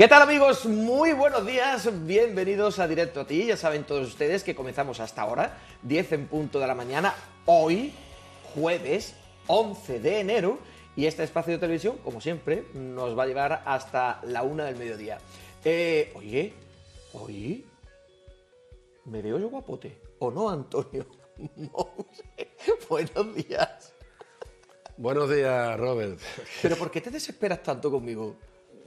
¿Qué tal amigos? Muy buenos días, bienvenidos a Directo a ti. Ya saben todos ustedes que comenzamos hasta ahora, 10 en punto de la mañana, hoy, jueves 11 de enero, y este espacio de televisión, como siempre, nos va a llevar hasta la una del mediodía. Eh, oye, oye, ¿me veo yo guapote? ¿O no, Antonio? Buenos días. Buenos días, Robert. ¿Pero por qué te desesperas tanto conmigo?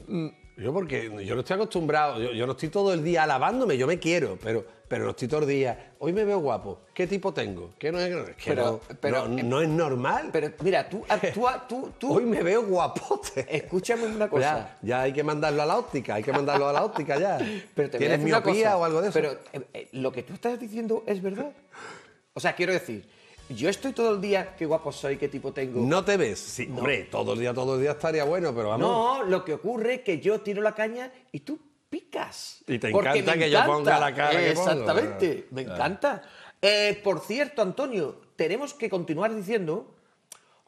Mm, yo porque yo no estoy acostumbrado, yo, no estoy todo el día alabándome, yo me quiero, pero, pero no estoy todo el día, hoy me veo guapo, ¿qué tipo tengo? ¿Qué no es, pero, no, pero, no, es normal. Pero mira, tú actúa, ah, ah, tú, tú... Hoy me veo guapote. Escúchame una cosa. Ya, hay que mandarlo a la óptica, hay que mandarlo a la óptica ya. pero te ¿Tienes miopía o algo de eso? Pero eh, eh, lo que tú estás diciendo es verdad. O sea, quiero decir, yo estoy todo el día, qué guapo soy, qué tipo tengo. No te ves, sí, hombre, todo el día, todo el día estaría bueno, pero vamos. No, lo que ocurre es que yo tiro la caña y tú picas. Y te encanta que yo ponga la cara Exactamente, me encanta. Eh, por cierto, Antonio, tenemos que continuar diciendo,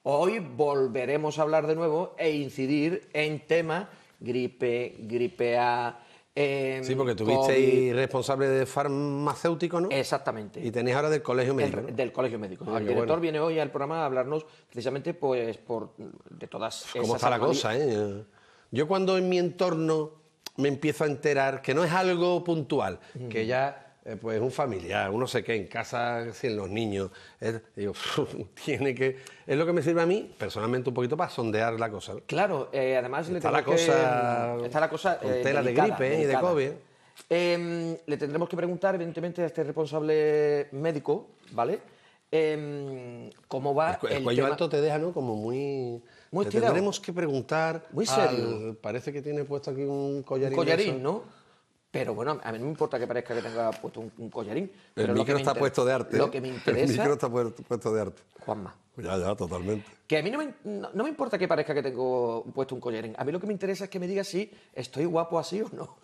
hoy volveremos a hablar de nuevo e incidir en tema gripe, gripe A, Em, sí, porque tuvisteis responsable de farmacéutico, ¿no? Exactamente. Y tenéis ahora del Colegio Médico. Del Colegio Médico. Ah, el director viene hoy al programa a hablarnos precisamente pues, por, de todas pues, esas. ¿Cómo está la cosa, eh? Yo cuando en mi entorno me empiezo a enterar que no es algo puntual, que ya eh, pues un familiar, uno sé qué, en casa, sin los niños. Es, digo, tiene que. Es lo que me sirve a mí, personalmente, un poquito para sondear la cosa. Claro, eh, además está le la cosa, que, Está la cosa. Eh, tela de gripe y de COVID. Em, le tendremos que preguntar, evidentemente, a este responsable médico, ¿vale? Em, ¿Cómo va el, cuello alto te deja, ¿no? Como muy. Muy le tendremos que preguntar. Muy serio. parece que tiene puesto aquí un collarín. Un collarín, ¿no? Pero bueno, a mí no me importa que parezca que tenga puesto un, collarín. Pero el micro lo que está puesto de arte. Lo ¿eh? que me interesa. El micro está puesto de arte. Juanma. Ya, ya, totalmente. Que a mí no me, importa que parezca que tengo puesto un collarín. A mí lo que me interesa es que me diga si estoy guapo así o no.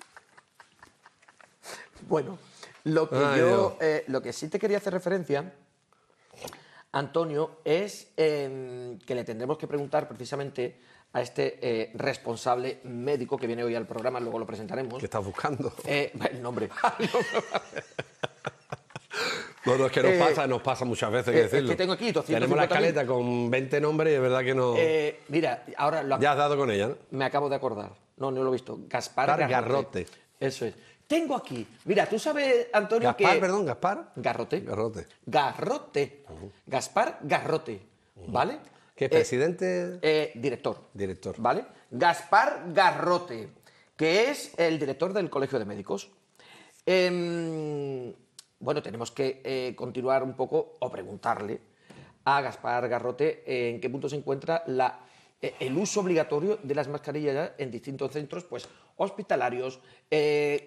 bueno, lo que yo. Eh, lo que sí te quería hacer referencia. Antonio, es em, que le tendremos que preguntar precisamente a este eh, responsable médico que viene hoy al programa, luego lo presentaremos. ¿Qué estás buscando? Eh, el nombre. Ah, no, es que nos eh, pasa, nos pasa muchas veces, que decirlo. que tengo aquí Tenemos la escaleta con 20 nombres y es verdad que no... mira, ahora... Lo ya has dado con ella, ¿no? Me acabo de acordar. No, no lo he visto. Gaspar Garrote. Eso es. Tengo aquí... Mira, tú sabes, Antonio, Gaspar, perdón, Gaspar. Garrote. Garrote. Garrote. Gaspar Garrote, ¿vale? ¿Qué eh, presidente? Eh, director. Director. ¿Vale? Gaspar Garrote, que es el director del Colegio de Médicos. Em, bueno, tenemos que eh, continuar un poco o preguntarle a Gaspar Garrote en qué punto se encuentra la, el uso obligatorio de las mascarillas en distintos centros, pues hospitalarios,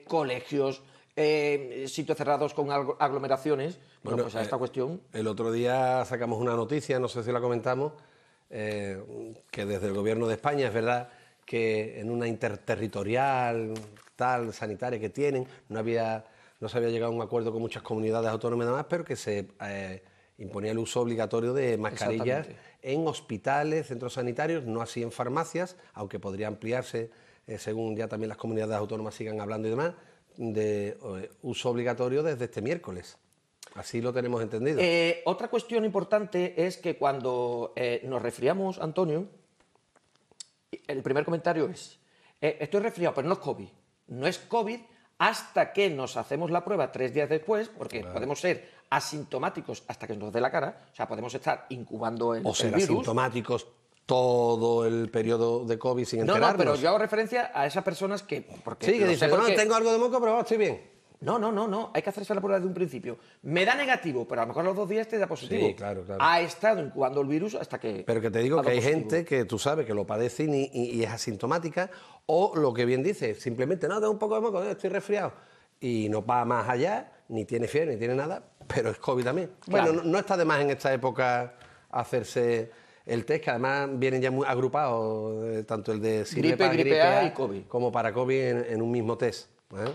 colegios, sitios cerrados con aglomeraciones. Bueno, bueno pues a esta cuestión. El otro día sacamos una noticia, no sé si la comentamos, eh, que desde el Gobierno de España es verdad que en una interterritorial tal sanitaria que tienen no había no se había llegado a un acuerdo con muchas comunidades autónomas y pero que se eh, imponía el uso obligatorio de mascarillas en hospitales, centros sanitarios, no así en farmacias, aunque podría ampliarse eh, según ya también las comunidades autónomas sigan hablando y demás, de uso obligatorio desde este miércoles. Así lo tenemos entendido. Eh, otra cuestión importante es que cuando eh, nos resfriamos, Antonio, el primer comentario es, eh, estoy resfriado, pero no es COVID. No es COVID hasta que nos hacemos la prueba tres días después, porque podemos ser asintomáticos hasta que nos dé la cara, o sea, podemos estar incubando el, o ser asintomáticos todo el periodo de COVID sin enterarnos. No, pero yo hago referencia a esas personas que... Porque sí, que dicen, tengo algo de moco, pero estoy bien. No, no, no, no. Hay que hacerse la prueba desde un principio. Me da negativo, pero a lo mejor los dos días te da positivo. Sí, claro, claro. Ha estado incubando el virus hasta que. Pero que te digo que hay gente que tú sabes que lo padecen y, es asintomática, o lo que bien dice, simplemente, no, tengo un poco de moco, eh, estoy resfriado. Y no va más allá, ni tiene fiebre, ni tiene nada, pero es COVID también. Bueno, no, está de más en esta época hacerse el test, que además vienen ya muy agrupados, eh, tanto el de gripe, gripe, A, y COVID. como para COVID en, un mismo test. ¿eh?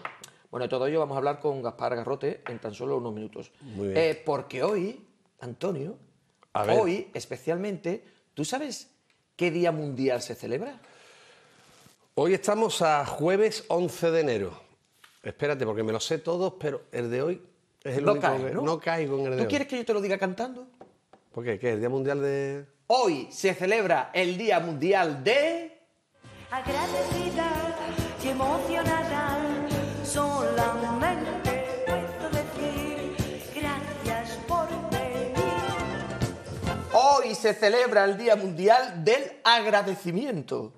Bueno, todo ello vamos a hablar con Gaspar Garrote en tan solo unos minutos. Muy eh, bien. porque hoy, Antonio, hoy especialmente, ¿tú sabes qué día mundial se celebra? Hoy estamos a jueves 11 de enero. Espérate, porque me lo sé todos, pero el de hoy es el no único ¿no? caigo en el de ¿Tú quieres que yo te lo diga cantando? ¿Por qué? ¿Qué? ¿El Día Mundial de...? Hoy se celebra el Día Mundial de... Agradecida y emocionada decir gracias por Hoy se celebra el Día Mundial del Agradecimiento.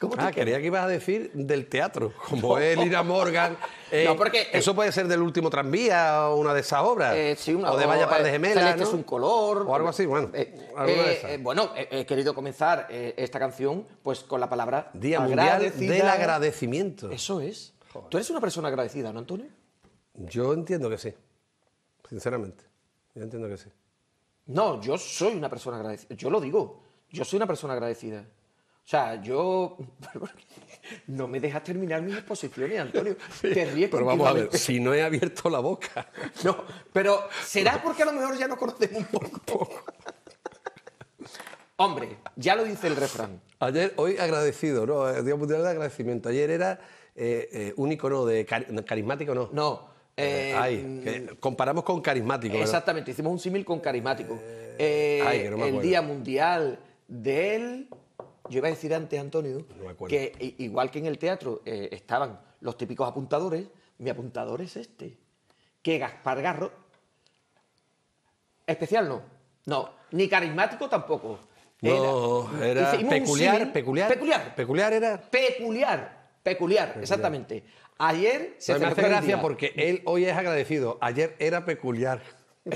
¿Cómo ah, quería que ibas a decir del teatro, como él, Ira Morgan. no, eh, porque, eh, eso puede ser del último tranvía o una de esas obras. Eh, sí, una, o de Vaya Par de Gemelas. Celeste es un color. O algo así, bueno. bueno, he querido comenzar esta canción pues con la palabra Día Mundial del Agradecimiento. Eso es. ¿Tú eres una persona agradecida, no, Antonio? Yo entiendo que sí, sinceramente. Yo entiendo que sí. No, yo soy una persona agradecida. Yo lo digo. Yo soy una persona agradecida. O sea, yo. No me dejas terminar mis exposiciones, Antonio. Te ríes Pero vamos a ver, si no he abierto la boca. No, pero será porque a lo mejor ya no conocemos un poco. Hombre, ya lo dice el refrán. Ayer, hoy agradecido, ¿no? El Día Mundial de Agradecimiento. Ayer era un eh, eh, ícono de carismático, ¿no? No. Eh, ay, mm, comparamos con carismático. Exactamente, hicimos un símil con carismático. el Día Mundial del... Yo iba a decir antes, Antonio, que igual que en el teatro estaban los típicos apuntadores, mi apuntador es este, que Gaspar Garro... Especial no, no, ni carismático tampoco. No, era, era peculiar, peculiar, peculiar. Peculiar era. Peculiar. Peculiar, exactamente. Ayer se Me hace gracia porque él hoy es agradecido. Ayer era peculiar.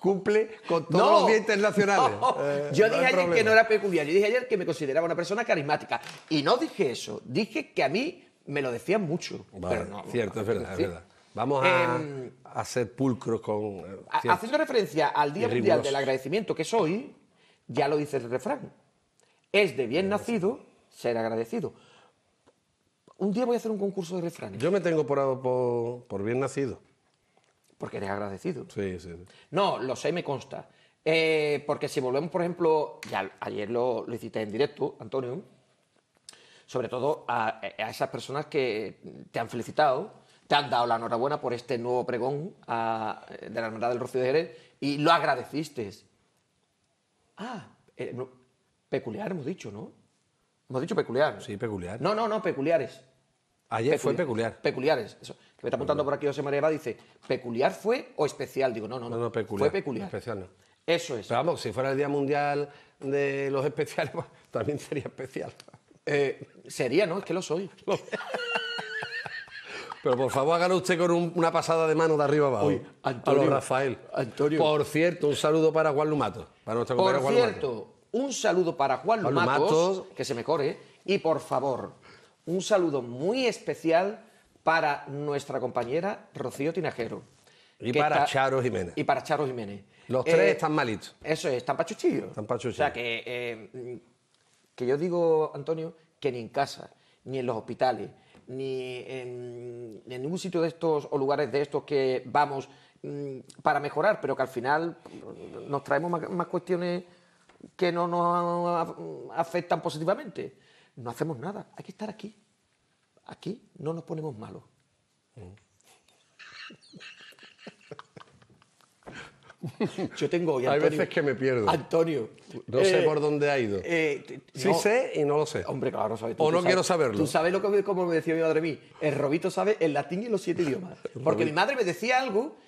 Cumple con todos los días internacionales. Eh, yo dije ayer que no era peculiar. Yo dije ayer que me consideraba una persona carismática. Y no dije eso. Dije que a mí me lo decían mucho. cierto, es verdad, Vamos a, em, hacer pulcro ser con. Eh, haciendo referencia al Día Mundial del Agradecimiento, que es hoy, ya lo dice el refrán. Es de bien nacido ser agradecido. Un día voy a hacer un concurso de refranes. Yo me tengo por, por, bien nacido. Porque eres agradecido. Sí, sí. No, lo sé, me consta. Eh, porque si volvemos, por ejemplo, ya ayer lo, lo hiciste en directo, Antonio, sobre todo a, esas personas que te han felicitado, te han dado la enhorabuena por este nuevo pregón de la Hermandad del Rocío de Jerez y lo agradeciste. Ah, eh, peculiar hemos dicho, ¿no? Hemos dicho peculiar. Sí, peculiar. No, no, no, peculiares. Ayer fue peculiar. Peculiares. Que me está apuntando por aquí José María Eva, dice, ¿peculiar fue o especial? Digo, no, no, no. no, peculiar. Fue peculiar. Especial no. Eso es. Pero vamos, si fuera el Día Mundial de los Especiales, también sería especial. Eh, sería, ¿no? Es que lo soy. Pero por favor, hágalo usted con una pasada de mano de arriba abajo. Uy, Antonio. Rafael. Por cierto, un saludo para Juan Lumato. Para nuestro Juan compañero Por cierto, un saludo para Juan, Matos, que se mejore. Y por favor, un saludo muy especial para nuestra compañera Rocío Tinajero. Y para Charo Jiménez. Y para Charo Jiménez. Los tres eh, están malitos. Eso es, están pachuchillos. Están pachuchillos. O sea que, eh, que yo digo, Antonio, que ni en casa, ni en los hospitales, ni en, ningún sitio de estos o lugares de estos que vamos mm, para mejorar, pero que al final nos traemos más cuestiones que no nos afectan positivamente. No hacemos nada, hay que estar aquí. Aquí no nos ponemos malos. Yo tengo Hay veces que me pierdo. Antonio. No sé eh, por dónde ha ido. Eh, sí sé y no lo sé. Hombre, claro, sabes. o no quiero saberlo. Tú sabes lo que como me decía mi madre a mí. El Robito sabe el latín y los siete idiomas. Porque mi madre me decía algo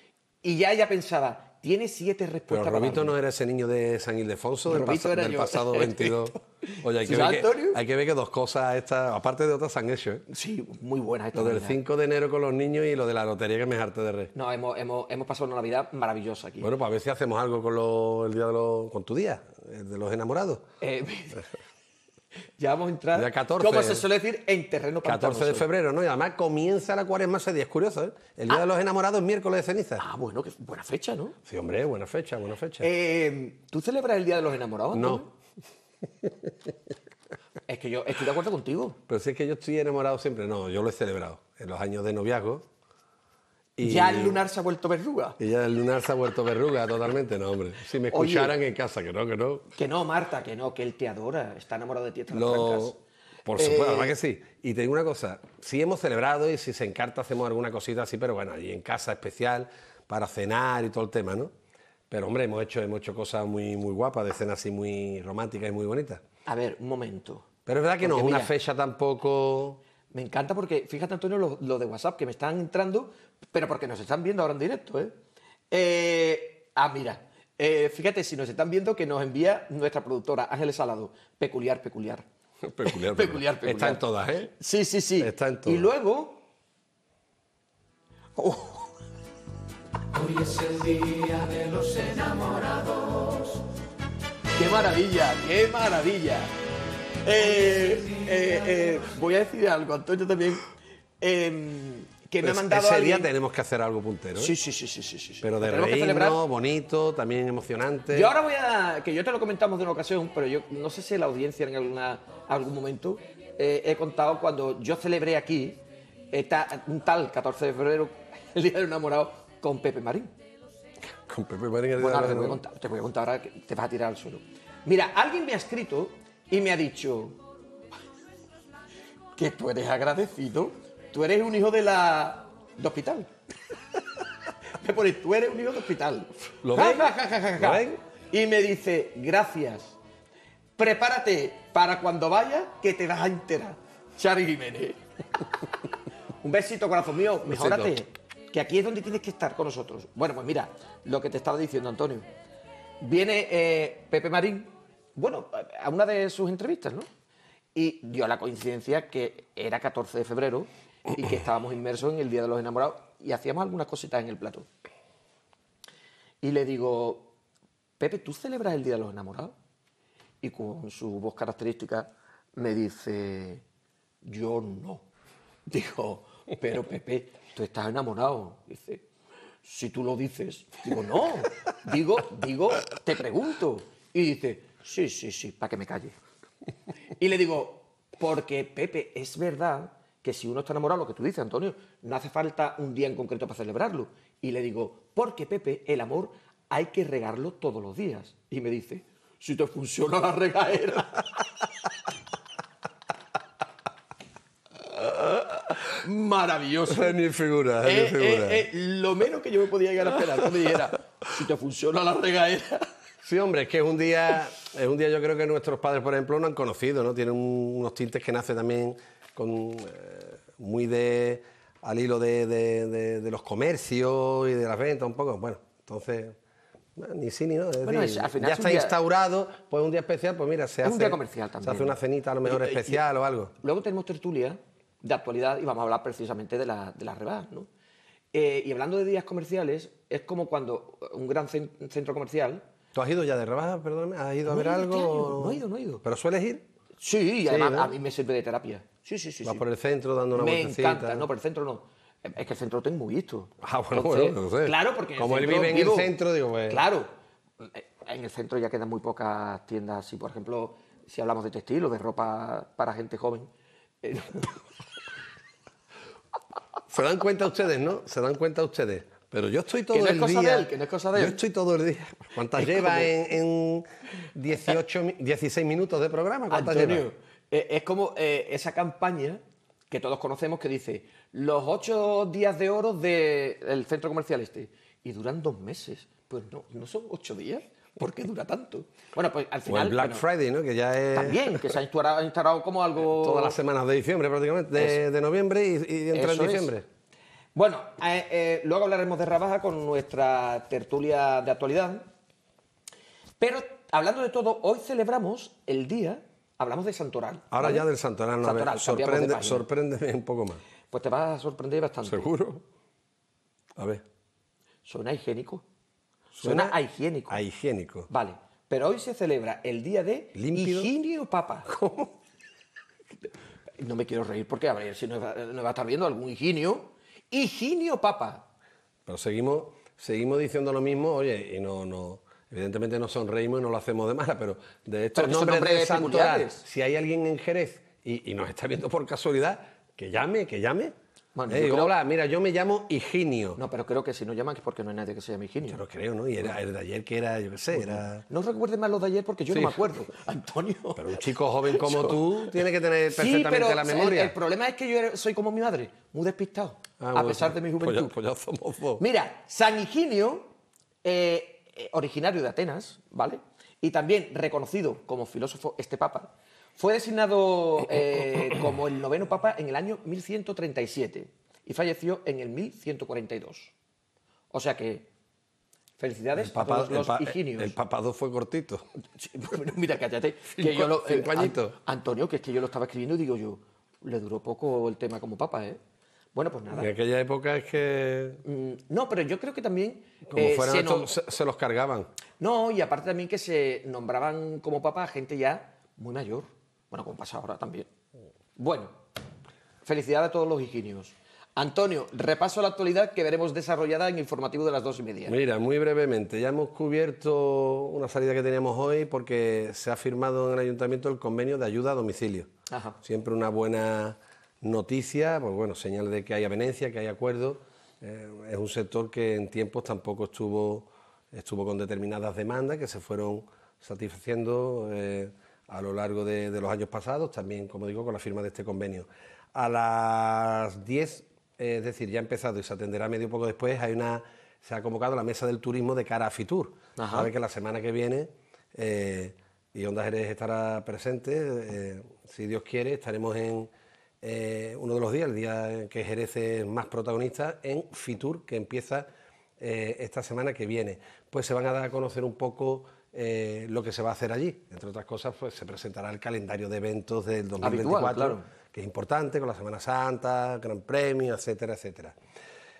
y ya ella pensaba, tiene siete respuestas. Pero Robito no era ese niño de San Ildefonso del, del pasado 22. Oye, hay que, ver que, dos cosas estas, aparte de otras, se han hecho. ¿eh? Sí, muy buenas. Lo del 5 de enero con los niños y lo de la lotería que me jarte de rey. No, hemos, hemos, pasado una Navidad maravillosa aquí. Bueno, pues a ver si hacemos algo con el día con tu día, el de los enamorados. Eh, Ya vamos a entrar, como se suele decir, en terreno 14 de febrero, ¿no? Y además comienza la cuaresma ese día, es curioso, ¿eh? El Día de ah. los Enamorados, es miércoles de ceniza. Ah, bueno, que buena fecha, ¿no? Sí, hombre, buena fecha, buena fecha. Eh, ¿Tú celebras el Día de los Enamorados? No. es que yo estoy de acuerdo contigo. Pero si es que yo estoy enamorado siempre, no, yo lo he celebrado. En los años de noviazgo ya el lunar se ha vuelto verruga. Y ya el lunar se ha vuelto verruga, totalmente, no, hombre. Si me escucharan en casa, que no, que no. Que no, Marta, que no, que él te adora, está enamorado de ti está no, Por supuesto, la eh, que sí. Y te digo una cosa, si hemos celebrado y si se encarta hacemos alguna cosita así, pero bueno, y en casa especial para cenar y todo el tema, ¿no? Pero hombre, hemos hecho, hemos hecho cosas muy, muy guapas, de cenas así muy románticas y muy bonitas. A ver, un momento. Pero es verdad que no una fecha tampoco... Me encanta porque, fíjate Antonio, lo, de WhatsApp, que me están entrando pero porque nos están viendo ahora en directo, ¿eh? eh ah, mira, eh, fíjate si nos están viendo que nos envía nuestra productora Ángeles Salado, peculiar, peculiar. peculiar, peculiar, Está en todas, ¿eh? Sí, sí, sí. Está en todas. Y luego... Oh. Hoy es el día de los enamorados. ¡Qué maravilla! ¡Qué maravilla! Eh, voy a decir algo, Antonio también. Em, que me ha ese día tenemos que hacer algo puntero. ¿eh? Sí, sí, sí, sí, sí, Pero de reino, bonito, también emocionante. Yo ahora voy a... que yo te lo comentamos de una ocasión, pero yo no sé si la audiencia en alguna, algún momento eh, he contado cuando yo celebré aquí un tal 14 de febrero, el Día del Enamorado, con Pepe Marín. Con Pepe Marín. te, voy a contar, te voy a contar ahora que te vas a tirar al suelo. Mira, alguien me ha escrito y me ha dicho que tú eres agradecido tú eres un hijo de la... de hospital. me pone, tú eres un hijo de hospital. ¿Lo ven? Y me dice, gracias. Prepárate para cuando vayas que te vas a enterar. Charly Jiménez. un besito, corazón mío. Mejórate. Que aquí es donde tienes que estar con nosotros. Bueno, pues mira, lo que te estaba diciendo, Antonio. Viene eh, Pepe Marín, bueno, a una de sus entrevistas, ¿no? Y dio la coincidencia que era 14 de febrero y que estábamos inmersos en el Día de los Enamorados y hacíamos algunas cositas en el plato. Y le digo, Pepe, ¿tú celebras el Día de los Enamorados? Y con su voz característica me dice, yo no. Digo, pero Pepe, tú estás enamorado. Dice, si tú lo dices. Digo, no. Digo, digo, te pregunto. Y dice, sí, sí, sí, para que me calle. Y le digo, porque Pepe, es verdad que si uno está enamorado, lo que tú dices, Antonio, no hace falta un día en concreto para celebrarlo. Y le digo, porque Pepe, el amor hay que regarlo todos los días. Y me dice, si te funciona la regadera. Maravilloso. es figura, eh, eh, figura. Eh, lo menos que yo me podía llegar a esperar, que me dijera, si te funciona la regadera. Sí, hombre, es que es un día, es un día yo creo que nuestros padres, por ejemplo, no han conocido, ¿no? Tienen unos tintes que nace también con, eh, muy de, al hilo de, de, los comercios y de las ventas, un poco. Bueno, entonces, ni sí ni no. ya está instaurado, pues un día especial, pues mira, se hace. Un día comercial también. Se hace una cenita a lo mejor especial o algo. Luego tenemos tertulia de actualidad y vamos a hablar precisamente de las de ¿no? Eh, y hablando de días comerciales, es como cuando un gran centro comercial. ¿Tú has ido ya de rebas Perdóname, ¿has ido a ver este algo? no he ido, no he ido. ¿Pero sueles ir? Sí, y además a mí me sirve de terapia. Sí, sí, sí. Vas por el centro dando una Me encanta, ¿eh? no, por el centro no. Es que el centro tengo muy visto. Ah, bueno, bueno, Claro, porque. el Como él vive en el centro, digo, pues. Claro. Eh, en el centro ya quedan muy pocas tiendas así, por ejemplo, si hablamos de textil o de ropa para gente joven. Eh, Se dan cuenta ustedes, ¿no? Se dan cuenta ustedes. Pero yo estoy todo el día. no es cosa de Yo estoy todo el día. ¿Cuántas lleva en, 18, 16 minutos de programa? ¿Cuántas Antonio, eh, es como eh, esa campaña que todos conocemos que dice los ocho días de oro del centro comercial este y duran dos meses. Pues no, no son ocho días. ¿Por qué dura tanto? Bueno, pues al final. el Black Friday, ¿no? Que ya es. También, que se ha instaurado, como algo. Todas las semanas de diciembre, prácticamente. De, noviembre y, entre diciembre. Bueno, eh, luego hablaremos de Rabaja con nuestra tertulia de actualidad. Pero hablando de todo, hoy celebramos el día Hablamos de Santoral. Ahora ya del Santoral, no, Santoral, sorpréndeme un poco más. Pues te vas a sorprender bastante. ¿Seguro? A ver. ¿Suena higiénico? Suena, higiénico. A higiénico. Vale. Pero hoy se celebra el día de Higinio papa. No me quiero reír porque, a ver, si nos va, va a estar viendo algún higinio. ¡Higinio papa! Pero seguimos, seguimos diciendo lo mismo, oye, y no, no, Evidentemente no sonreímos y no lo hacemos de mala, pero de estos nombres, de santuarios, si hay alguien en Jerez y, nos está viendo por casualidad, que llame, que llame. Eh, hola, mira, yo me llamo Higinio. No, pero creo que si no llaman es porque no hay nadie que se llame Higinio. Yo lo creo, ¿no? Y era el de ayer que era, yo qué sé, era... No recuerden más los de ayer porque yo no me acuerdo. Antonio. Pero un chico joven como tú tiene que tener perfectamente la memoria. El, problema es que yo soy como mi madre, muy despistado, ah, a pesar de mi pues juventud. Pues somos vos. Mira, San Higinio... Eh, eh, originario de Atenas, ¿vale? Y también reconocido como filósofo este papa, fue designado eh, como el noveno papa en el año 1137 y falleció en el 1142. O sea que, felicidades a todos los el eh, higinios. El papado fue cortito. mira, cállate. Antonio, que es que yo lo estaba escribiendo y digo yo, le duró poco el tema como papa, ¿eh? Bueno, pues nada. En aquella época es que. Mm, no, pero yo creo que también. Como eh, fueran se, se, los cargaban. No, y aparte también que se nombraban como papá gente ya muy mayor. Bueno, como pasa ahora también. Bueno, felicidad a todos los higinios Antonio, repaso a la actualidad que veremos desarrollada en informativo de las dos y media. Mira, muy brevemente, ya hemos cubierto una salida que teníamos hoy porque se ha firmado en el ayuntamiento el convenio de ayuda a domicilio. Siempre una buena noticia, pues bueno, señal de que hay avenencia, que hay acuerdo. Eh, es un sector que en tiempos tampoco estuvo, estuvo con determinadas demandas que se fueron satisfaciendo eh, a lo largo de, los años pasados, también, como digo, con la firma de este convenio. A las 10, es decir, ya ha empezado y se atenderá medio poco después, hay una, se ha convocado la mesa del turismo de cara a Fitur. que la semana que viene eh, y Onda Jerez estará presente, si Dios quiere, estaremos en, eh, uno de los días, el día que Jerez más protagonista, en Fitur, que empieza eh, esta semana que viene. Pues se van a dar a conocer un poco eh, lo que se va a hacer allí. Entre otras cosas, pues se presentará el calendario de eventos del 2024, que es importante, con la Semana Santa, Gran Premio, etcétera, etcétera.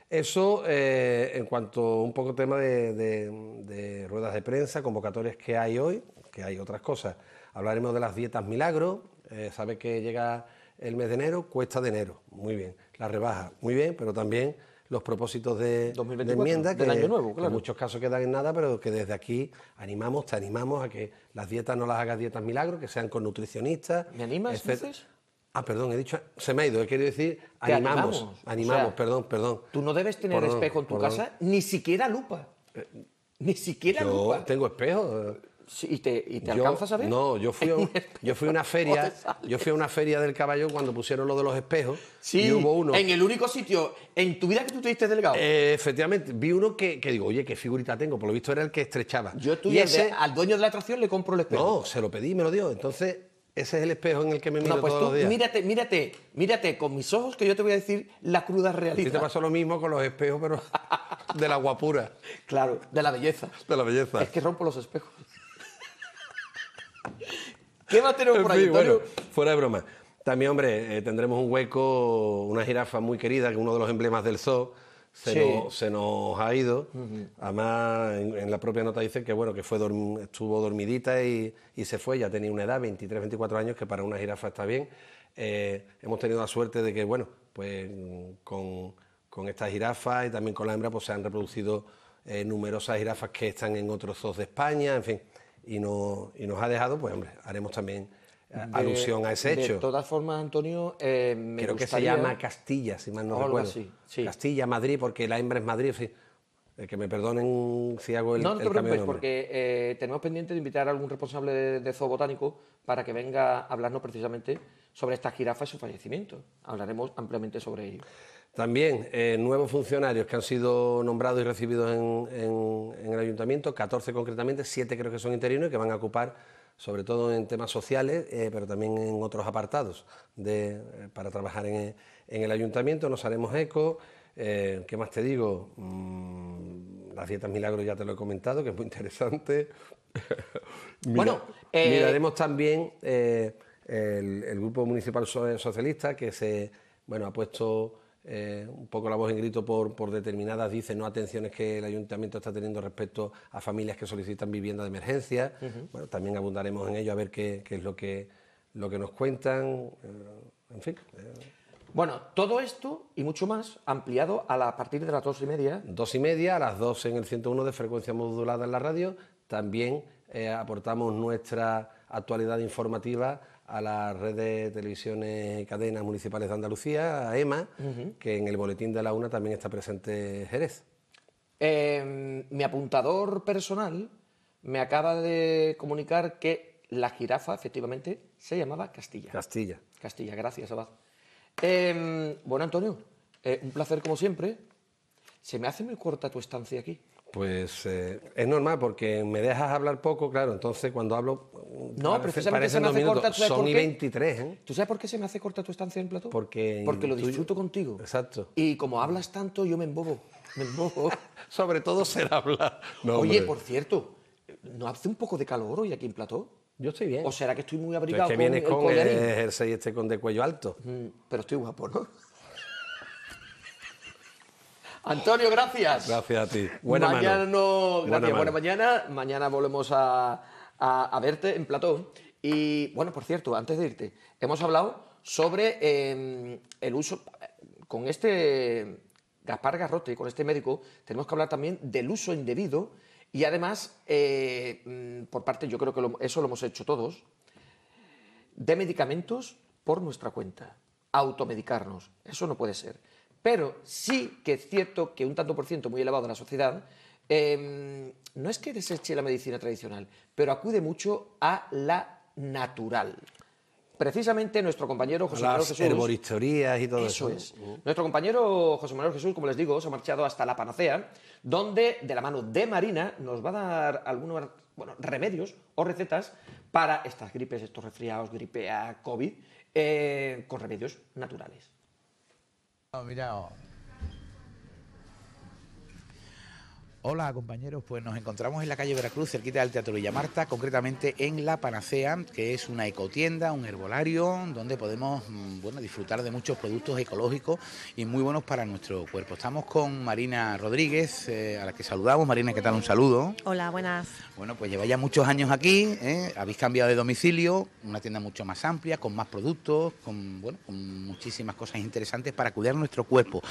Eso en cuanto a un poco tema de, de ruedas de prensa, convocatorias que hay hoy, que hay otras cosas. Hablaremos de las dietas milagro. sabe que llega el mes de enero cuesta de enero, muy bien. La rebaja, muy bien, pero también los propósitos de, enmienda, que, año nuevo, en muchos casos quedan en nada, pero que desde aquí animamos, te animamos a que las dietas no las hagas dietas milagros, que sean con nutricionistas. ¿Me animas, dices? Ah, perdón, he dicho, se me ha ido, he querido decir, animamos, animamos, perdón, perdón. Tú no debes tener espejo en tu casa, ni siquiera lupa. Eh, ni siquiera yo lupa. Tengo espejo. Eh, ¿Y te, y alcanzas a ver? No, yo fui, a, yo fui una feria, yo fui a una feria del caballo cuando pusieron lo de los espejos sí, y hubo uno. En el único sitio en tu vida que tú diste delgado. Eh, efectivamente, vi uno que, digo, oye, qué figurita tengo. Por lo visto era el que estrechaba. Yo tuve al dueño de la atracción le compro el espejo. No, se lo pedí me lo dio. Entonces, ese es el espejo en el que me miro no, pues tú, Mírate, mírate, mírate con mis ojos que yo te voy a decir la cruda realidad. A te pasó lo mismo con los espejos, pero de la guapura. Claro, de la belleza. De la belleza. Es que rompo los espejos. ¿Qué más tenemos por ahí, bueno, fuera de broma. También, hombre, eh, tendremos un hueco, una jirafa muy querida, que uno de los emblemas del zoo. Se, nos, ha ido. Además, en, la propia nota dice que bueno, que fue estuvo dormidita y, se fue. Ya tenía una edad, 23, 24 años, que para una jirafa está bien. Eh, hemos tenido la suerte de que, bueno, pues con, esta jirafa y también con la hembra, pues se han reproducido eh, numerosas jirafas que están en otros zoos de España, en fin y, no, y nos ha dejado, pues hombre, haremos también eh, alusión a ese hecho. De todas formas, Antonio, eh, creo que se llama Castilla, si mal no recuerdo. Castilla, Madrid, porque la hembra es Madrid. Sí. Eh, que me perdonen si hago el. No, no te porque tenemos pendiente de invitar a algún responsable de, de, zoo botánico para que venga a hablarnos precisamente sobre esta jirafa y su fallecimiento. Hablaremos ampliamente sobre ello. También eh, nuevos funcionarios que han sido nombrados y recibidos en, el ayuntamiento, 14 concretamente, 7 creo que son interinos y que van a ocupar, sobre todo en temas sociales, eh, pero también en otros apartados eh, para trabajar en, el ayuntamiento. Nos haremos eco. ¿Qué más te digo? Mm, las dietas milagros ya te lo he comentado, que es muy interesante. bueno, miraremos también el, el, Grupo Municipal Socialista que se bueno, ha puesto eh, un poco la voz en grito por, determinadas, dice, no atenciones que el ayuntamiento está teniendo respecto a familias que solicitan vivienda de emergencia. Bueno, también abundaremos en ello a ver qué, es lo que, lo que nos cuentan, eh, en fin. Eh. Bueno, todo esto y mucho más ampliado a, la, partir de las dos y media. Dos y media, a las dos en el 101 de frecuencia modulada en la radio. También aportamos nuestra actualidad informativa a la red de televisiones y cadenas municipales de Andalucía, a EMA, que en el boletín de la UNA también está presente Jerez. Em, mi apuntador personal me acaba de comunicar que la jirafa efectivamente se llamaba Castilla. Castilla. Castilla, gracias, Abad. Em, bueno, Antonio, eh, un placer como siempre. Se me hace muy corta tu estancia aquí. Pues eh, es normal porque me dejas hablar poco, claro, entonces cuando hablo... No, precisamente se me hace corta... Son y 23, ¿eh? ¿Tú sabes por qué se me hace corta tu estancia en plató? Porque... Porque lo disfruto contigo. Exacto. Y como hablas tanto, yo me embobo. Me embobo. Sobre todo ser habla. Oye, por cierto, ¿no hace un poco de calor hoy aquí en plató? Yo estoy bien. ¿O será que estoy muy abrigado? que vienes con, el, jersey este con de cuello alto. Mm, pero estoy guapo, ¿no? Antonio, gracias. Gracias a ti. Buena mañana. buena, mañana. Mañana volvemos a, verte en Platón. Y bueno, por cierto, antes de irte, hemos hablado sobre em, el uso con este Gaspar Garrote, con este médico, tenemos que hablar también del uso indebido y además, eh, mm, por parte, yo creo que eso lo hemos hecho todos, de medicamentos por nuestra cuenta, automedicarnos. Eso no puede ser. Pero sí que es cierto que un tanto por ciento muy elevado de la sociedad em, no es que deseche la medicina tradicional, pero acude mucho a la natural. Precisamente nuestro compañero José Manuel Jesús. y todo eso. Nuestro compañero José Manuel Jesús, como les digo, se ha marchado hasta la panacea, donde de la mano de Marina nos va a dar algunos remedios o recetas para estas gripes, estos resfriados, gripe A, COVID, eh, con remedios naturales. 啊，没在哦。Hola compañeros, pues nos encontramos en la calle Veracruz, cerquita del Teatro Marta, concretamente en La Panacea, que es una ecotienda, un herbolario, donde podemos mm, bueno, disfrutar de muchos productos ecológicos y muy buenos para nuestro cuerpo. Estamos con Marina Rodríguez, eh, a la que saludamos. Marina, ¿qué tal? Un saludo. Hola, buenas. Bueno, pues lleva ya muchos años aquí, ¿eh? habéis cambiado de domicilio, una tienda mucho más amplia, con más productos, con, bueno, muchísimas cosas interesantes para cuidar nuestro cuerpo.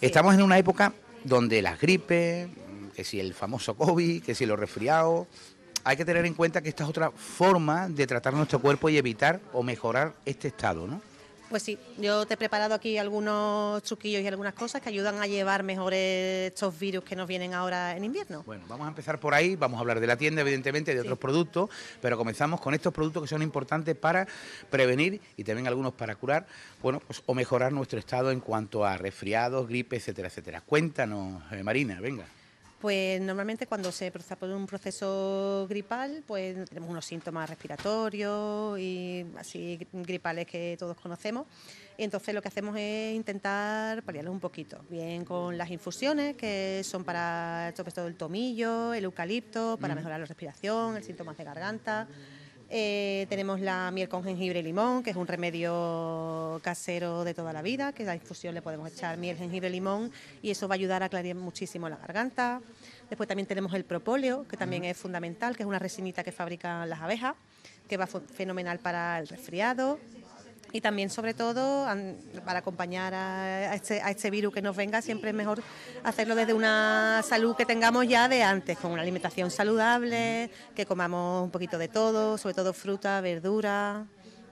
Estamos en una época donde las gripes que si el famoso COVID, que si los resfriados. Hay que tener en cuenta que esta es otra forma de tratar nuestro cuerpo y evitar o mejorar este estado, ¿no? Pues sí, yo te he preparado aquí algunos chuquillos y algunas cosas que ayudan a llevar mejor estos virus que nos vienen ahora en invierno. Bueno, vamos a empezar por ahí, vamos a hablar de la tienda, evidentemente, de otros productos, pero comenzamos con estos productos que son importantes para prevenir y también algunos para curar, bueno, pues, o mejorar nuestro estado en cuanto a resfriados, gripe, etcétera, etcétera. Cuéntanos, eh, Marina, venga. Pues normalmente cuando se procesa por un proceso gripal, pues tenemos unos síntomas respiratorios y así gripales que todos conocemos. Y entonces lo que hacemos es intentar paliarlos un poquito, bien con las infusiones que son para sobre todo el tomillo, el eucalipto, para mejorar la respiración, el síntomas de garganta. Eh, tenemos la miel con jengibre y limón, que es un remedio casero de toda la vida, que a la infusión le podemos echar miel, jengibre, y limón y eso va a ayudar a aclarar muchísimo la garganta. Después también tenemos el propóleo, que también es fundamental, que es una resinita que fabrican las abejas, que va fenomenal para el resfriado, y también, sobre todo, para acompañar este, a este, virus que nos venga, siempre es mejor hacerlo desde una salud que tengamos ya de antes, con una alimentación saludable, que comamos un poquito de todo, sobre todo fruta, verdura,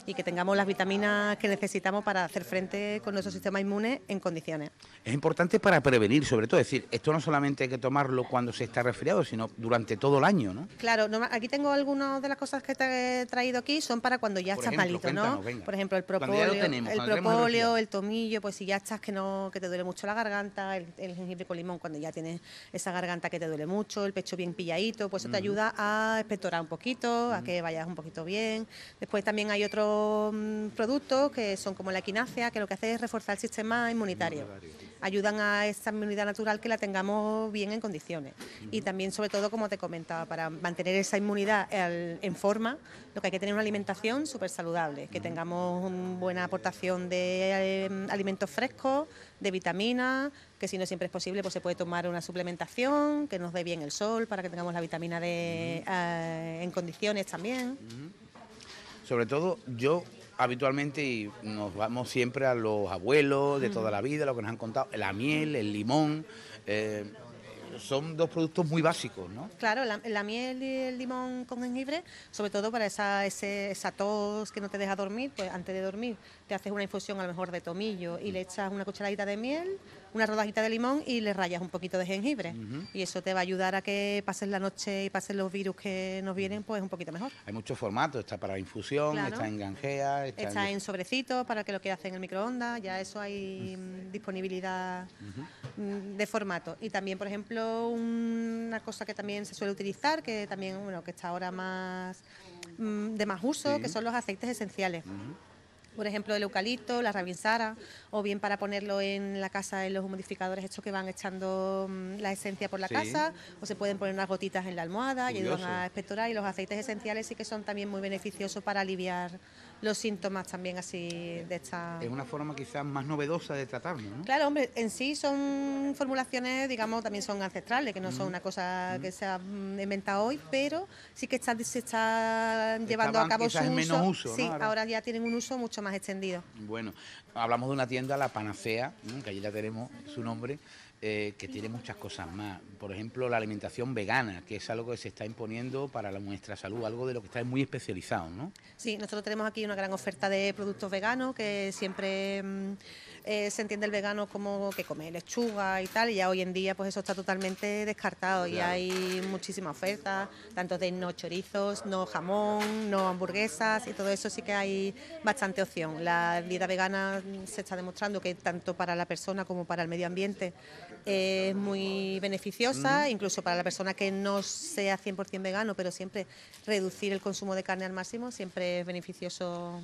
y que tengamos las vitaminas que necesitamos para hacer frente con nuestro sistema inmune en condiciones. Es importante para prevenir, sobre todo, es decir, esto no solamente hay que tomarlo cuando se está resfriado, sino durante todo el año, ¿no? Claro, aquí tengo algunas de las cosas que te he traído aquí, son para cuando ya estás malito, ¿no? Por ejemplo, el propóleo, el, propóleo el tomillo, pues si ya estás que no que te duele mucho la garganta, el, jengibre con limón cuando ya tienes esa garganta que te duele mucho, el pecho bien pilladito, pues eso te ayuda a expectorar un poquito, a que vayas un poquito bien. Después también hay otros Mm, productos que son como la equinacea, que lo que hace es reforzar el sistema inmunitario. Ayudan a esa inmunidad natural que la tengamos bien en condiciones. Y también, sobre todo, como te comentaba, para mantener esa inmunidad en forma, lo que hay que tener una alimentación súper saludable, que tengamos una buena aportación de em, alimentos frescos, de vitaminas, que si no siempre es posible, pues se puede tomar una suplementación, que nos dé bien el sol para que tengamos la vitamina D eh, en condiciones también. Sobre todo yo habitualmente y nos vamos siempre a los abuelos de toda la vida, lo que nos han contado, la miel, el limón. Eh, son dos productos muy básicos, ¿no? Claro, la, miel y el limón con jengibre, sobre todo para esa, ese, esa tos que no te deja dormir, pues antes de dormir te haces una infusión a lo mejor de tomillo y le echas una cucharadita de miel, una rodajita de limón y le rayas un poquito de jengibre. Y eso te va a ayudar a que pases la noche y pases los virus que nos vienen pues un poquito mejor. Hay muchos formatos, está para infusión, está en ganjea... está, en... sobrecitos para que lo que hacen en el microondas, ya eso hay mm, disponibilidad mm, de formato. Y también, por ejemplo, una cosa que también se suele utilizar, que también, bueno, que está ahora más mm, de más uso, que son los aceites esenciales por ejemplo el eucalipto, la rabinsara, o bien para ponerlo en la casa en los humidificadores estos que van echando mm, la esencia por la casa, o se pueden poner unas gotitas en la almohada y ayudan a y los aceites esenciales sí que son también muy beneficiosos para aliviar los síntomas también así de esta... Es una forma quizás más novedosa de tratarlo, ¿no? Claro, hombre, en sí son formulaciones, digamos, también son ancestrales, que no son una cosa que se ha inventado hoy, pero sí que se está llevando a cabo su uso. sí, ahora... ahora... ya tienen un uso mucho más extendido. Bueno, hablamos de una tienda, La Panacea, que allí ya tenemos su nombre, eh, que tiene muchas cosas más. Por ejemplo, la alimentación vegana, que es algo que se está imponiendo para la, nuestra salud, algo de lo que está muy especializado, ¿no? Sí, nosotros tenemos aquí una gran oferta de productos veganos que siempre... Mm, eh, se entiende el vegano como que come lechuga y tal, y ya hoy en día pues eso está totalmente descartado y hay muchísima oferta, tanto de no chorizos, no jamón, no hamburguesas y todo eso sí que hay bastante opción. La dieta vegana se está demostrando que tanto para la persona como para el medio ambiente eh, es muy beneficiosa, incluso para la persona que no sea 100% vegano, pero siempre reducir el consumo de carne al máximo siempre es beneficioso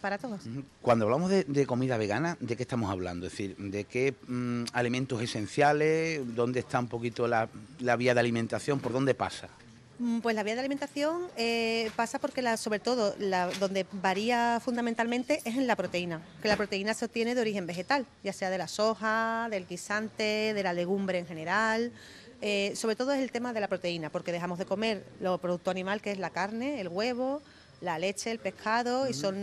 para todos. Cuando hablamos de, comida vegana, ¿de qué estamos hablando? Es decir, ¿de qué mm, alimentos esenciales? ¿Dónde está un poquito la, vía de alimentación? ¿Por dónde pasa? Mm, pues la vía de alimentación eh, pasa porque la, sobre todo la, donde varía fundamentalmente es en la proteína, que la proteína se obtiene de origen vegetal, ya sea de la soja, del guisante, de la legumbre en general. Eh, sobre todo es el tema de la proteína, porque dejamos de comer lo producto animal que es la carne, el huevo, la leche, el pescado, y son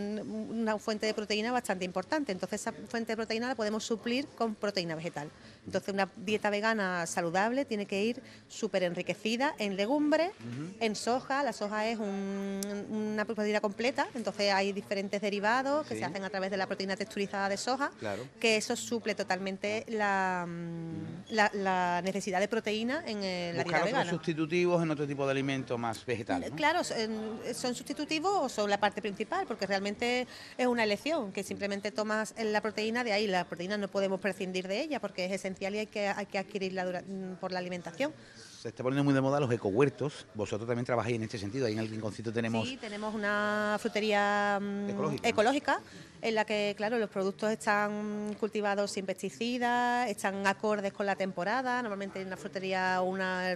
una fuente de proteína bastante importante. Entonces esa fuente de proteína la podemos suplir con proteína vegetal. Entonces, una dieta vegana saludable tiene que ir súper enriquecida en legumbres, en soja. La soja es una proteína completa, entonces hay diferentes derivados que se hacen a través de la proteína texturizada de soja, que eso suple totalmente la, mm. necesidad de proteína en eh, la dieta vegana. sustitutivos en otro tipo de alimentos más vegetales. ¿no? Claro, son sustitutivos o son la parte principal, porque realmente es una elección, que simplemente tomas la proteína de ahí. La proteína no podemos prescindir de ella porque es esencial y hay que, hay que adquirirla mm, por la alimentación se está poniendo muy de moda los ecohuertos. Vosotros también trabajáis en este sentido. Ahí en el Rinconcito tenemos... Sí, tenemos una frutería mm, ecológica, en la que, claro, los productos están cultivados sin pesticidas, están acordes con la temporada. Normalmente en una frutería o una...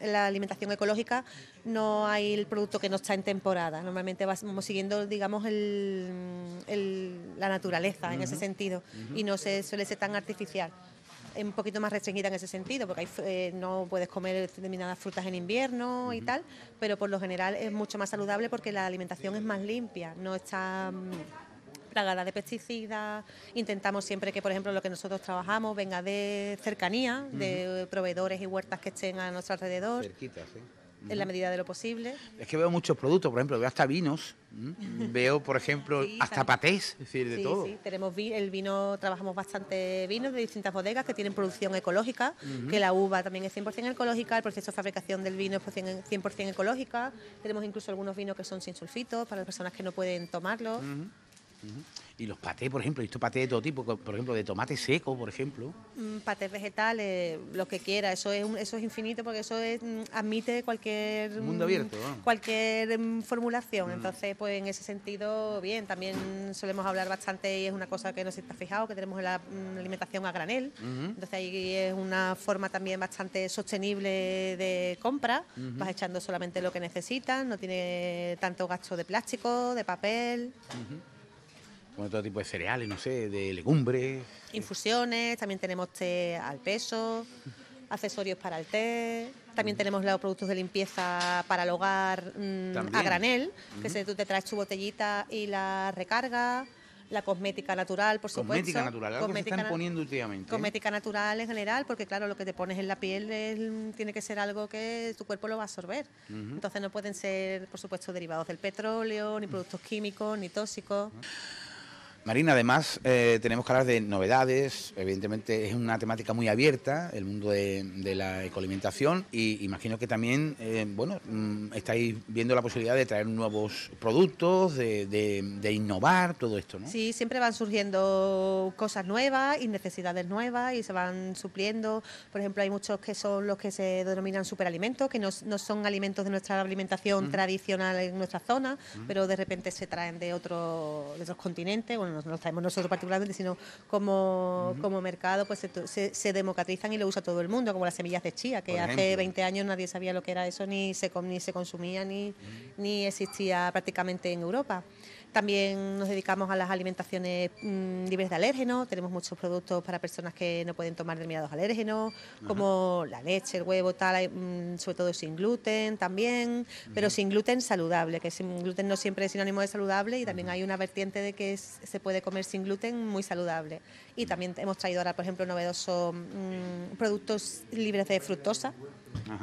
la alimentación ecológica no hay el producto que no está en temporada. Normalmente vamos siguiendo, digamos, la naturaleza en ese sentido y no se suele ser tan artificial un poquito más restringida en ese sentido, porque eh, no puedes comer determinadas frutas en invierno y tal, pero por lo general es mucho más saludable porque la alimentación es más limpia, no está mm, plagada de pesticidas. Intentamos siempre que, por ejemplo, lo que nosotros trabajamos venga de cercanía, de proveedores y huertas que estén a nuestro alrededor en la medida de lo posible. Es que veo muchos productos, por ejemplo, veo hasta vinos, veo, por ejemplo, hasta patés, es decir, de todo. Sí, tenemos el vino, trabajamos bastante vinos de distintas bodegas que tienen producción ecológica, que la uva también es 100% ecológica, el proceso de fabricación del vino es 100% ecológica, tenemos incluso algunos vinos que son sin sulfitos para las personas que no pueden tomarlos... Y los patés, por ejemplo, y visto patés de todo tipo, por ejemplo, de tomate seco, por ejemplo. Mm, patés vegetales, lo que quiera, eso es, eso es infinito porque eso mm, admite cualquier... Mm, mundo abierto, Cualquier formulación, entonces, pues en ese sentido, bien, también solemos hablar bastante y es una cosa que no se está fijado, que tenemos la alimentación a granel, entonces ahí es una forma también bastante sostenible de compra, vas echando solamente lo que necesitas, no tiene tanto gasto de plástico, de papel con todo tipo de cereales, no sé, de legumbres. Infusiones, también tenemos té al peso, accesorios para el té. También tenemos los productos de limpieza para el hogar mm, a granel, que se, tú te traes tu botellita y la recarga... La cosmética natural, por supuesto. Cosmética natural, algo están poniendo últimamente. ¿eh? Cosmética natural en general, porque claro, lo que te pones en la piel mm, tiene que ser algo que tu cuerpo lo va a absorber. Entonces no pueden ser, por supuesto, derivados del petróleo, ni productos químicos, ni tóxicos. Marina, además eh, tenemos que hablar de novedades, evidentemente es una temática muy abierta, el mundo de, la ecoalimentación, y imagino que también, eh, bueno, mm, estáis viendo la posibilidad de traer nuevos productos, de, innovar, todo esto, ¿no? Sí, siempre van surgiendo cosas nuevas y necesidades nuevas y se van supliendo. Por ejemplo, hay muchos que son los que se denominan superalimentos, que no, son alimentos de nuestra alimentación tradicional en nuestra zona, pero de repente se traen de, otro, de otros continentes, bueno, no, lo sabemos nosotros particularmente, sino como, mercado, pues se, democratizan y lo usa todo el mundo, como las semillas de chía, que hace 20 años nadie sabía lo que era eso, ni se, ni se consumía, ni, ni existía prácticamente en Europa. También nos dedicamos a las alimentaciones mm, libres de alérgenos. Tenemos muchos productos para personas que no pueden tomar determinados alérgenos, como la leche, el huevo, tal, mm, sobre todo sin gluten también, pero sin gluten saludable, que sin gluten no siempre es sinónimo de saludable y también hay una vertiente de que se puede comer sin gluten muy saludable. Y también hemos traído ahora, por ejemplo, novedosos mm, productos libres de fructosa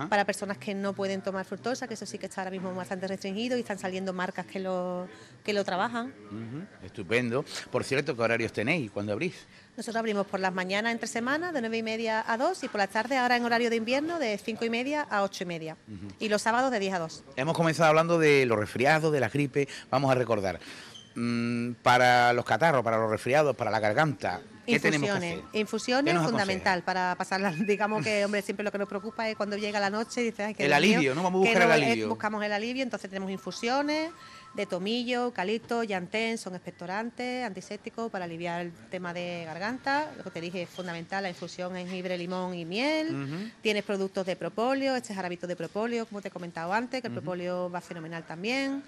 para personas que no pueden tomar fructosa, que eso sí que está ahora mismo bastante restringido y están saliendo marcas que lo, que lo trabajan. Estupendo. Por cierto, ¿qué horarios tenéis? ¿Cuándo abrís? Nosotros abrimos por las mañanas entre semanas de 9 y media a 2 y por las tardes ahora en horario de invierno de 5 y media a 8 y media y los sábados de 10 a 2. Hemos comenzado hablando de los resfriados, de la gripe, vamos a recordar. Mm, para los catarros, para los resfriados, para la garganta, Infusiones, Infusiones, fundamental para para la, Digamos que, hombre, siempre lo que nos preocupa es cuando llega la noche y dices, que El alivio, ¿no? Vamos a buscar el eh, alivio. buscamos el alivio, entonces tenemos infusiones de tomillo, calito, yantén, son expectorantes, antisépticos para aliviar el tema de garganta. Lo que te dije es fundamental, la infusión es hibre, limón y miel. Tienes productos de propóleo, este es jarabito de propóleo, como te he comentado antes, que el propóleo va fenomenal también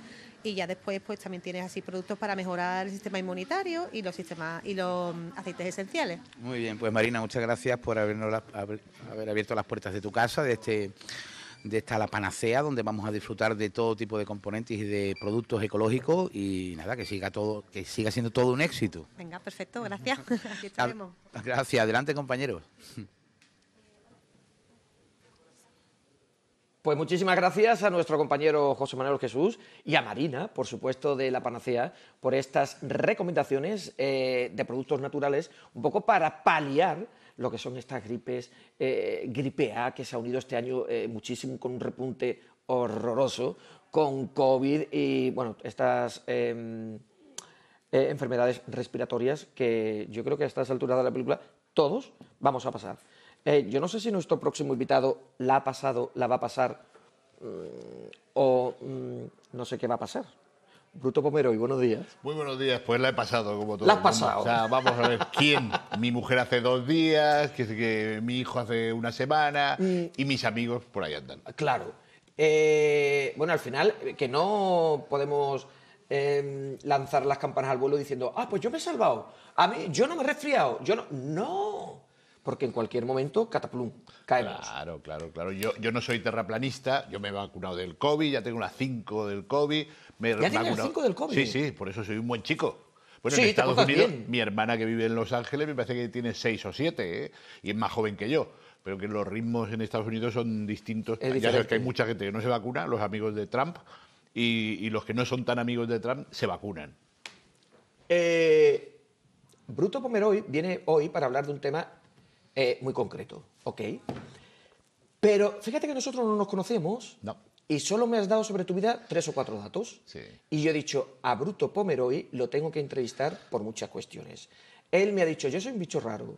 y ya después pues también tienes así productos para mejorar el sistema inmunitario y los sistemas y los aceites esenciales. Muy bien, pues Marina, muchas gracias por habernos haber, abierto las puertas de tu casa, de este de esta La Panacea, donde vamos a disfrutar de todo tipo de componentes y de productos ecológicos y nada, que siga todo, que siga siendo todo un éxito. Venga, perfecto, gracias. Aquí estaremos. Gracias, adelante compañeros. Pues muchísimas gracias a nuestro compañero José Manuel Jesús y a Marina, por supuesto, de La Panacea, por estas recomendaciones eh, de productos naturales, un poco para paliar lo que son estas gripes, eh, gripe A, que se ha unido este año eh, muchísimo con un repunte horroroso, con COVID y, bueno, estas... Em, enfermedades respiratorias que yo creo que a estas alturas de la película todos vamos a pasar. Eh, yo no sé si nuestro próximo invitado la ha pasado, la va a pasar mm, o mm, no sé qué va a pasar. Bruto Pomero, buenos días. Muy buenos días, pues la he pasado como todo. La has pasado. O sea, vamos a ver quién. mi mujer hace dos días, que, mi hijo hace una semana mm. y mis amigos por ahí andan. Claro. Eh, bueno, al final, eh, que no podemos em, lanzar las campanas al vuelo diciendo, ah, pues yo me he salvado. A mí, yo no me he resfriado. Yo no. No porque en cualquier momento, cataplum, caemos. Claro, claro, claro. Yo, yo no soy terraplanista, yo me he vacunado del COVID, ya tengo las 5 del COVID. Me ¿Ya tienes 5 del COVID? Sí, sí, por eso soy un buen chico. Bueno, en Estados Unidos, mi hermana que vive en Los Ángeles me parece que tiene 6 o 7, ¿eh? y es más joven que yo pero que los ritmos en Estados Unidos son distintos. ya sabes que hay mucha gente que no se vacuna, los amigos de Trump, y, los que no son tan amigos de Trump se vacunan. Eh, Bruto Pomeroy viene hoy para hablar de un tema eh, muy concreto, ok. Pero fíjate que nosotros no nos conocemos. No. Y solo me has dado sobre tu vida tres o cuatro datos. Sí. Y yo he dicho, a Bruto Pomeroy lo tengo que entrevistar por muchas cuestiones. Él me ha dicho, yo soy un bicho raro.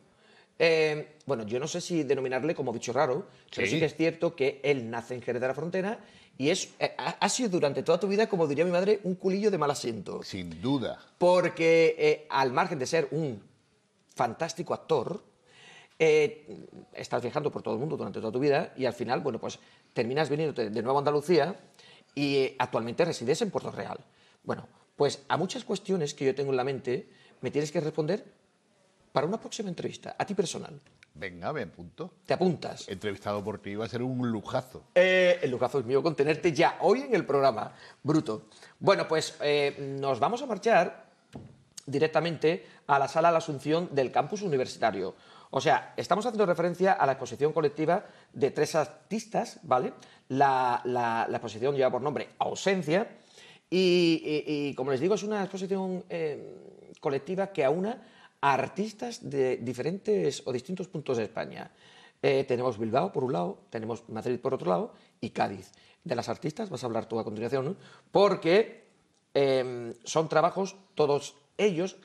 Eh, bueno, yo no sé si denominarle como bicho raro, pero sí que es cierto que él nace en Jerez de la Frontera y es, eh, ha sido durante toda tu vida, como diría mi madre, un culillo de mal asiento. Sin duda. Porque al margen de ser un fantástico actor, eh, estás viajando por todo el mundo durante toda tu vida y al final, bueno, pues terminas viniendo de nuevo a Andalucía y actualmente resides en Puerto Real. Bueno, pues a muchas cuestiones que yo tengo en la mente me tienes que responder para una próxima entrevista, a ti personal. Venga, me apunto. ¿Te apuntas? Entrevistado porque iba a ser un lujazo. Eh, el lujazo es mío con ya hoy en el programa, bruto. Bueno, pues eh, nos vamos a marchar directamente a la sala de la Asunción del campus universitario o sea, estamos haciendo referencia a la exposición colectiva de tres artistas, ¿vale? La, exposición lleva por nombre Ausencia y, como les digo, es una exposición eh, colectiva que aúna a artistas de diferentes o distintos puntos de España. Eh, tenemos Bilbao por un lado, tenemos Madrid por otro lado y Cádiz. De las artistas vas a hablar tú a continuación, porque eh, son trabajos todos ellos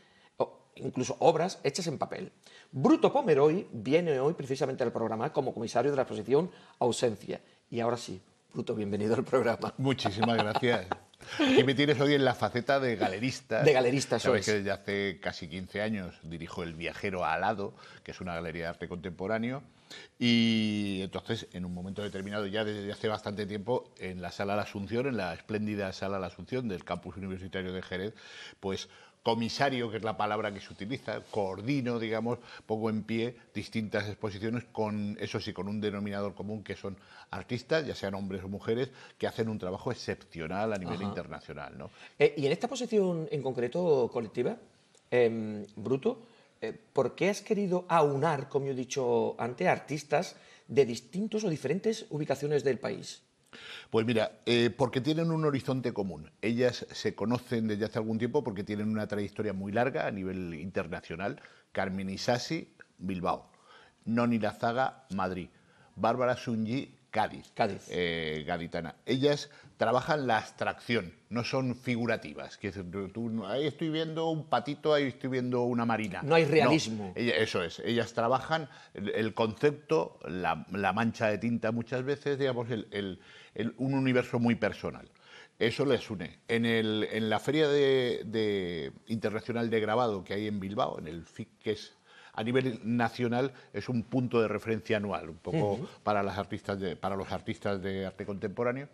incluso obras hechas en papel. Bruto Pomeroy viene hoy precisamente al programa como comisario de la exposición Ausencia. Y ahora sí, Bruto, bienvenido al programa. Muchísimas gracias. Aquí me tienes hoy en la faceta de galerista. De galerista, Sabes que desde hace casi 15 años dirijo El Viajero Alado, que es una galería de arte contemporáneo. Y entonces, en un momento determinado, ya desde hace bastante tiempo, en la Sala de la Asunción, en la espléndida Sala de la Asunción del Campus Universitario de Jerez, pues comisario, que es la palabra que se utiliza, coordino, digamos, pongo en pie distintas exposiciones con, eso sí, con un denominador común que son artistas, ya sean hombres o mujeres, que hacen un trabajo excepcional a nivel internacional. Eh, y en esta posición en concreto colectiva, em, Bruto, eh, ¿por qué has querido aunar, como he dicho antes, artistas de distintos o diferentes ubicaciones del país? Pues mira, eh, porque tienen un horizonte común. Ellas se conocen desde hace algún tiempo porque tienen una trayectoria muy larga a nivel internacional. Carmen Isasi, Bilbao. Noni Lazaga, Madrid. Bárbara Sunji, Cádiz. Cádiz. Eh, gaditana. Ellas trabajan la abstracción, no son figurativas. Que tú, ahí estoy viendo un patito, ahí estoy viendo una marina. No hay realismo. eso es. Ellas trabajan el, concepto, la, mancha de tinta muchas veces, digamos, el un universo muy personal. Eso les une. En, la Feria Internacional de Grabado que hay en Bilbao, en el FIC, que es a nivel nacional es un punto de referencia anual, un poco para, los artistas de arte contemporáneo,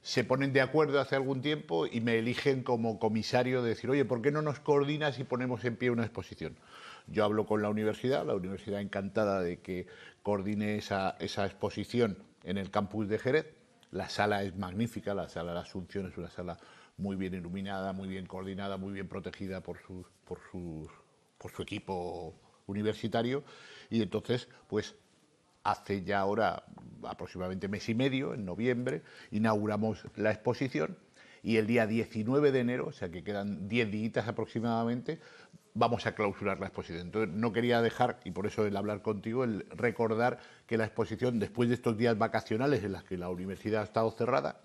se ponen de acuerdo hace algún tiempo y me eligen como comisario de decir, oye, ¿por qué no nos coordinas y ponemos en pie una exposición? Yo hablo con la universidad, la universidad encantada de que coordine esa, esa exposición en el campus de Jerez la sala es magnífica, la sala de la Asunción es una sala muy bien iluminada, muy bien coordinada, muy bien protegida por su, por por su equipo universitario. Y entonces, pues hace ya ahora aproximadamente mes y medio, en noviembre, inauguramos la exposición y el día 19 de enero, o sea que quedan 10 días aproximadamente, vamos a clausurar la exposición. Entonces, no quería dejar, y por eso el hablar contigo, el recordar que la exposición, después de estos días vacacionales en los que la universidad ha estado cerrada,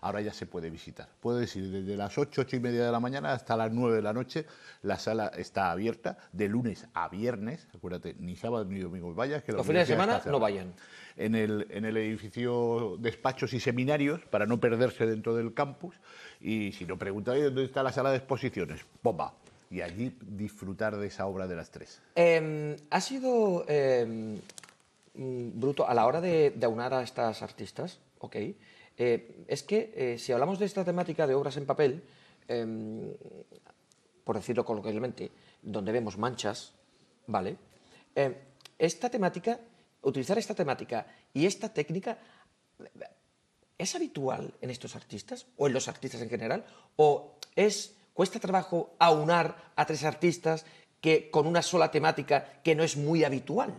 ahora ya se puede visitar. Puedo decir desde las 8, 8 y media de la mañana hasta las 9 de la noche. La sala está abierta de lunes a viernes. Acuérdate, ni sábado ni domingo vayas. Que Los fines de semana no vayan. En el, en el edificio despachos y seminarios para no perderse dentro del campus. Y si no, preguntáis dónde está la sala de exposiciones. Bomba. Pues y allí disfrutar de esa obra de las tres. Em, ha sido em, bruto a la hora de, aunar a estas artistas, ok. Eh, es que eh, si hablamos de esta temática de obras en papel, em, por decirlo coloquialmente, donde vemos manchas, ¿vale? esta temática, utilizar esta temática y esta técnica ¿Es habitual en estos artistas o en los artistas en general? ¿O es ¿Cuesta trabajo aunar a tres artistas que con una sola temática que no es muy habitual?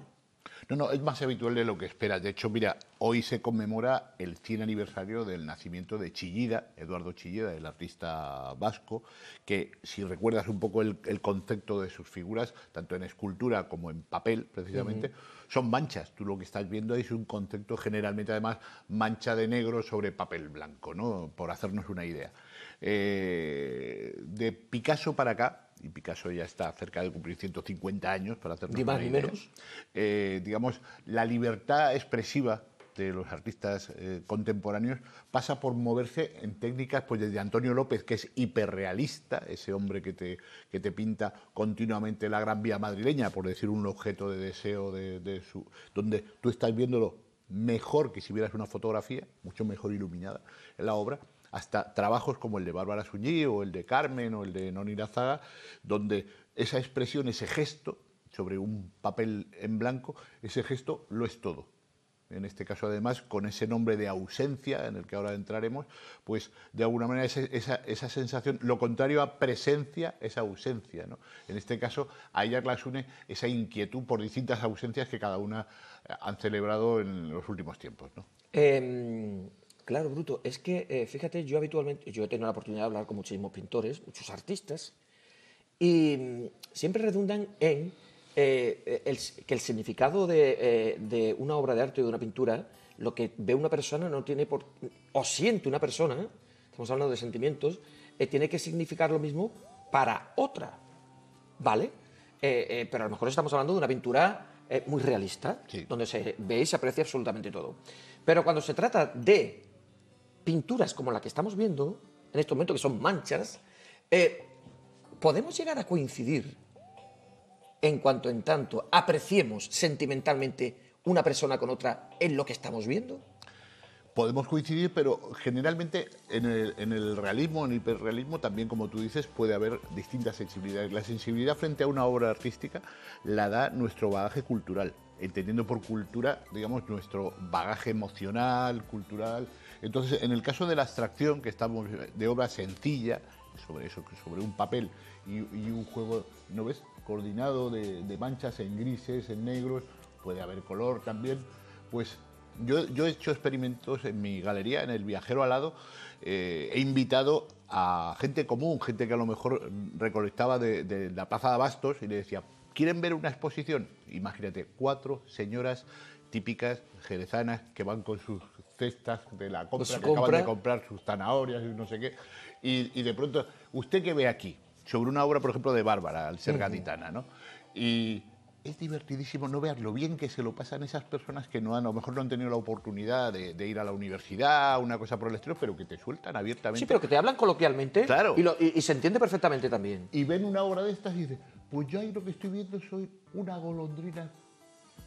No, no, es más habitual de lo que esperas. De hecho, mira, Hoy se conmemora el 100 aniversario del nacimiento de Chillida, Eduardo Chillida, el artista vasco, que si recuerdas un poco el, concepto de sus figuras, tanto en escultura como en papel, precisamente, son manchas. Tú lo que estás viendo es un concepto generalmente, además, mancha de negro sobre papel blanco, ¿no? por hacernos una idea. Eh, de Picasso para acá, y Picasso ya está cerca de cumplir 150 años para hacernos ni más ni menos. Eh, digamos, la libertad expresiva de los artistas eh, contemporáneos pasa por moverse en técnicas pues, desde Antonio López, que es hiperrealista, ese hombre que te, pinta continuamente la gran vía madrileña, por decir un objeto de deseo de, su, donde tú estás viéndolo mejor que si vieras una fotografía, mucho mejor iluminada en la obra, hasta trabajos como el de Bárbara Suñí o el de Carmen o el de Noni Lazaga, donde esa expresión, ese gesto sobre un papel en blanco, ese gesto lo es todo en este caso además con ese nombre de ausencia en el que ahora entraremos, pues de alguna manera esa, sensación, lo contrario a presencia es ausencia. ¿no? En este caso a ella las une esa inquietud por distintas ausencias que cada una eh, han celebrado en los últimos tiempos. Em, claro, Bruto, es que eh, fíjate, yo habitualmente, yo he tenido la oportunidad de hablar con muchísimos pintores, muchos artistas, y mm, siempre redundan en eh, el, que el significado eh, de, una obra de arte o de una pintura, lo que ve una persona no tiene por... o siente una persona, estamos hablando de sentimientos, eh, tiene que significar lo mismo para otra, ¿vale? pero a lo mejor estamos hablando de una pintura muy realista, donde se ve y se aprecia absolutamente todo. Pero cuando se trata de pinturas como la que estamos viendo en este momento, que son manchas, podemos llegar a coincidir en cuanto en tanto apreciemos sentimentalmente una persona con otra en lo que estamos viendo? Podemos coincidir, pero generalmente en el, realismo, en el hiperrealismo, también como tú dices, puede haber distintas sensibilidades. La sensibilidad frente a una obra artística la da nuestro bagaje cultural, entendiendo por cultura, digamos, nuestro bagaje emocional, cultural. Entonces, en el caso de la abstracción, que estamos de obra sencilla, sobre eso, sobre un papel y un juego, ¿no ves? coordinado de, manchas en grises, en negros, puede haber color también, pues yo, he hecho experimentos en mi galería, en el viajero alado, lado, eh, he invitado a gente común, gente que a lo mejor recolectaba de, la plaza de abastos y le decía, ¿quieren ver una exposición? Imagínate, cuatro señoras típicas jerezanas que van con sus cestas de la compra, que acaban de comprar sus zanahorias y no sé qué, y de pronto, ¿usted qué ve aquí? sobre una obra, por ejemplo, de Bárbara, al ser gaditana, Y es divertidísimo no ver lo bien que se lo pasan esas personas que no a lo mejor no han tenido la oportunidad de, ir a la universidad, una cosa por el estilo, pero que te sueltan abiertamente. Sí, pero que te hablan coloquialmente. Claro. Y, se entiende perfectamente también. Y ven una obra de estas y dicen, pues yo ahí lo que estoy viendo soy una golondrina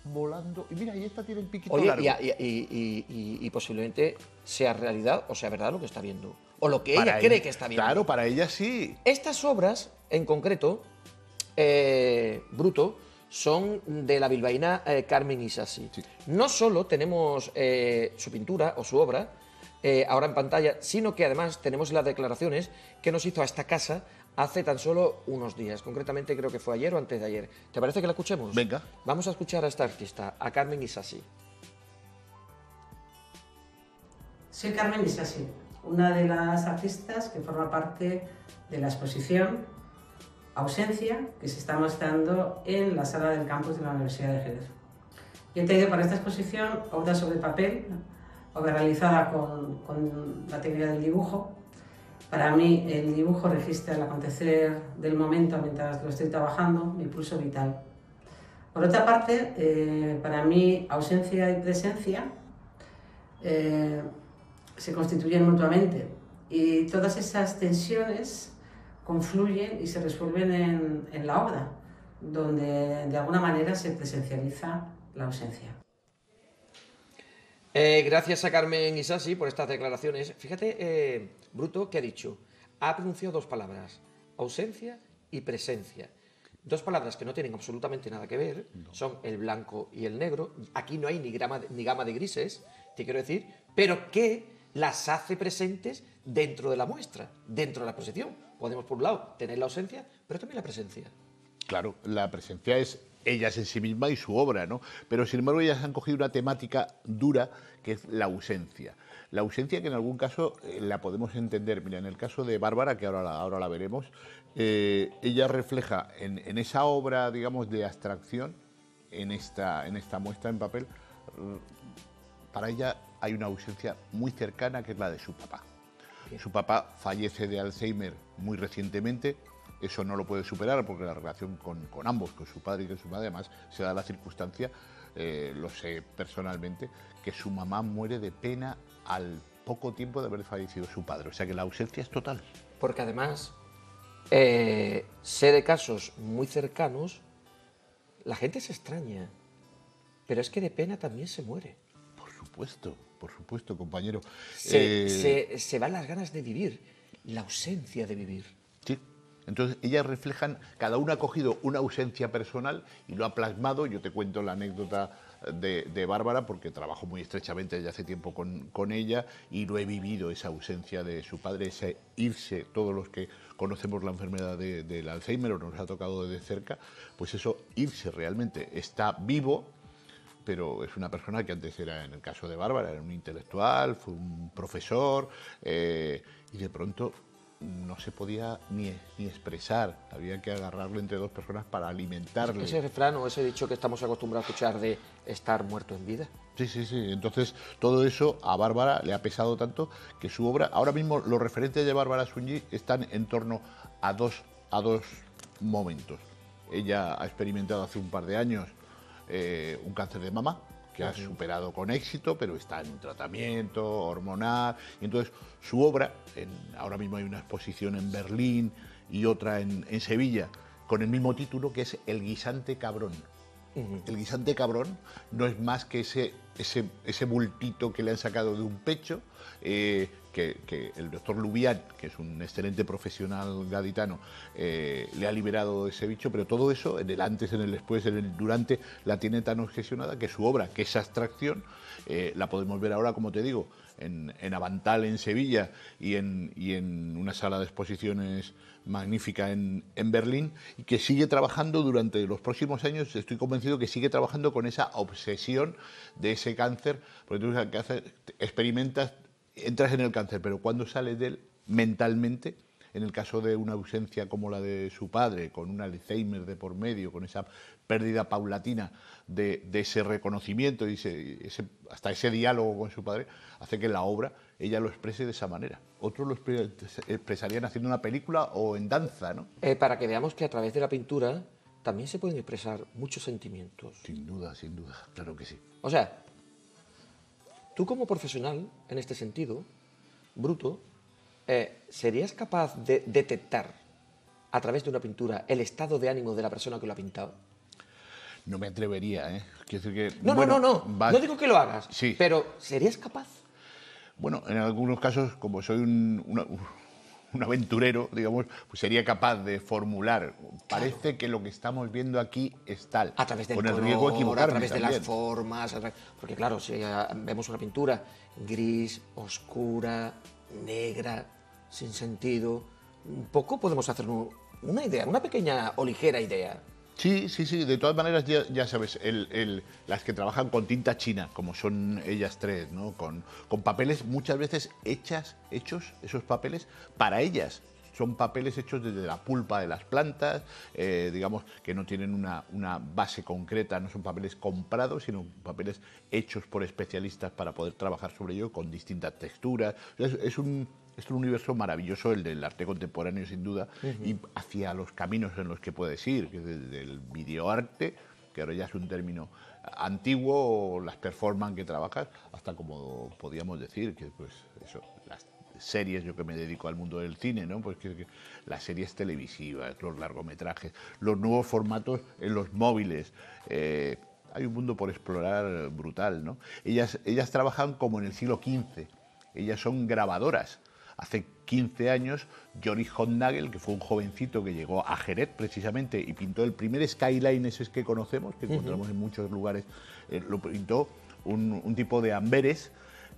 volando. Y mira, y esta tiene el piquito y, posiblemente sea realidad o sea verdad lo que está viendo o lo que ella cree que está bien. Claro, para ella sí. Estas obras, en concreto, eh, Bruto, son de la bilbaína eh, Carmen Isasi. No solo tenemos eh, su pintura o su obra ahora en pantalla, sino que además tenemos las declaraciones que nos hizo a esta casa hace tan solo unos días. Concretamente creo que fue ayer o antes de ayer. ¿Te parece que la escuchemos? Venga. Vamos a escuchar a esta artista, a Carmen Isasi. Soy Carmen Isasi una de las artistas que forma parte de la exposición Ausencia, que se está mostrando en la sala del campus de la Universidad de Jerez. Yo he traído para esta exposición obra sobre papel, obra realizada con, con la técnica del dibujo. Para mí el dibujo registra el acontecer del momento mientras lo estoy trabajando, mi pulso vital. Por otra parte, eh, para mí ausencia y presencia eh, se constituyen mutuamente. Y todas esas tensiones confluyen y se resuelven en, en la obra, donde de alguna manera se presencializa la ausencia. Eh, gracias a Carmen Isasi por estas declaraciones. Fíjate, eh, Bruto, que ha dicho, ha pronunciado dos palabras, ausencia y presencia. Dos palabras que no tienen absolutamente nada que ver, son el blanco y el negro. Aquí no hay ni, grama, ni gama de grises, te quiero decir, pero que las hace presentes dentro de la muestra, dentro de la exposición. Podemos, por un lado, tener la ausencia, pero también la presencia. Claro, la presencia es ellas en sí misma y su obra, ¿no? Pero sin embargo ellas han cogido una temática dura que es la ausencia. La ausencia que en algún caso eh, la podemos entender. Mira, en el caso de Bárbara, que ahora la, ahora la veremos, eh, ella refleja en, esa obra, digamos, de abstracción, en esta, en esta muestra en papel, mm, para ella hay una ausencia muy cercana que es la de su papá. Su papá fallece de Alzheimer muy recientemente, eso no lo puede superar porque la relación con, ambos, con su padre y con su madre, además se da la circunstancia, eh, lo sé personalmente, que su mamá muere de pena al poco tiempo de haber fallecido su padre, o sea que la ausencia es total. Porque además, eh, sé de casos muy cercanos, la gente se extraña, pero es que de pena también se muere. Por supuesto por supuesto, compañero. Eh, se, van las ganas de vivir, la ausencia de vivir. Sí, entonces, ellas reflejan, cada uno ha cogido una ausencia personal y lo ha plasmado. Yo te cuento la anécdota de, Bárbara, porque trabajo muy estrechamente desde hace tiempo con, ella y lo he vivido, esa ausencia de su padre, ese irse, todos los que conocemos la enfermedad del Alzheimer o nos ha tocado de cerca, pues eso, irse realmente, está vivo, pero es una persona que antes era, en el caso de Bárbara, era un intelectual, fue un profesor, eh, y de pronto no se podía ni, ni, expresar, había que agarrarlo entre dos personas para alimentarle. Ese refrán o ese dicho que estamos acostumbrados a escuchar de estar muerto en vida. Sí, sí, sí. Entonces, todo eso a Bárbara le ha pesado tanto que su obra, ahora mismo los referentes de Bárbara Sunji... están en torno a dos, a dos momentos. Ella ha experimentado hace un par de años eh, un cáncer de mama que ha superado con éxito, pero está en tratamiento hormonal. Y entonces su obra, ahora mismo hay una exposición en Berlín y otra en, Sevilla, con el mismo título que es El guisante cabrón. El guisante cabrón no es más que ese, ese, ese bultito que le han sacado de un pecho, eh, que, el doctor Lubián, que es un excelente profesional gaditano, eh, le ha liberado de ese bicho, pero todo eso, en el antes, en el después, en el durante, la tiene tan obsesionada que su obra, que esa abstracción, eh, la podemos ver ahora, como te digo, en, Avantal, en Sevilla, y en, en, una sala de exposiciones magnífica en, en, Berlín, y que sigue trabajando durante los próximos años, estoy convencido que sigue trabajando con esa obsesión de ese cáncer, porque tú que hace experimentas entras en el cáncer, pero cuando sales de él mentalmente, en el caso de una ausencia como la de su padre, con un Alzheimer de por medio, con esa pérdida paulatina de, ese reconocimiento y ese, hasta ese diálogo con su padre, hace que la obra ella lo exprese de esa manera. Otros lo expresarían haciendo una película o en danza, ¿no? Eh, para que veamos que a través de la pintura también se pueden expresar muchos sentimientos. Sin duda, sin duda, claro que sí. O sea, Tú como profesional, en este sentido, Bruto, eh, ¿serías capaz de detectar a través de una pintura el estado de ánimo de la persona que lo ha pintado? No me atrevería, ¿eh? Quiero decir que, no, no, no, no, no digo que lo hagas, sí. pero ¿serías capaz? Bueno, en algunos casos, como soy un, una, un aventurero, digamos, pues sería capaz de formular. Parece que lo que estamos viendo aquí es tal. A través del color, a través de las formas, porque claro, si vemos una pintura gris, oscura, negra, sin sentido, un poco podemos hacer una idea, una pequeña o ligera idea. Sí, sí, sí. De todas maneras, ya, sabes, las que trabajan con tinta china, como son ellas tres, Con, con papeles muchas veces hechas, hechos esos papeles para ellas, son papeles hechos desde la pulpa de las plantas, eh, digamos que no tienen una, una, base concreta, no son papeles comprados, sino papeles hechos por especialistas para poder trabajar sobre ello con distintas texturas. es un es un universo maravilloso, el del arte contemporáneo, sin duda, y hacia los caminos en los que puedes ir, desde el videoarte, que ahora ya es un término antiguo, las performances que trabajas, hasta como podíamos decir, que pues eso, las series, yo que me dedico al mundo del cine, ¿no? Pues que, las series televisivas, los largometrajes, los nuevos formatos en los móviles. Eh, hay un mundo por explorar brutal, ¿no? Ellas, ellas trabajan como en el siglo XV. Ellas son grabadoras hace 15 años, Joris Hotnagel, que fue un jovencito que llegó a Jerez precisamente y pintó el primer skyline ese que conocemos, que encontramos en muchos lugares, eh, lo pintó un, tipo de amberes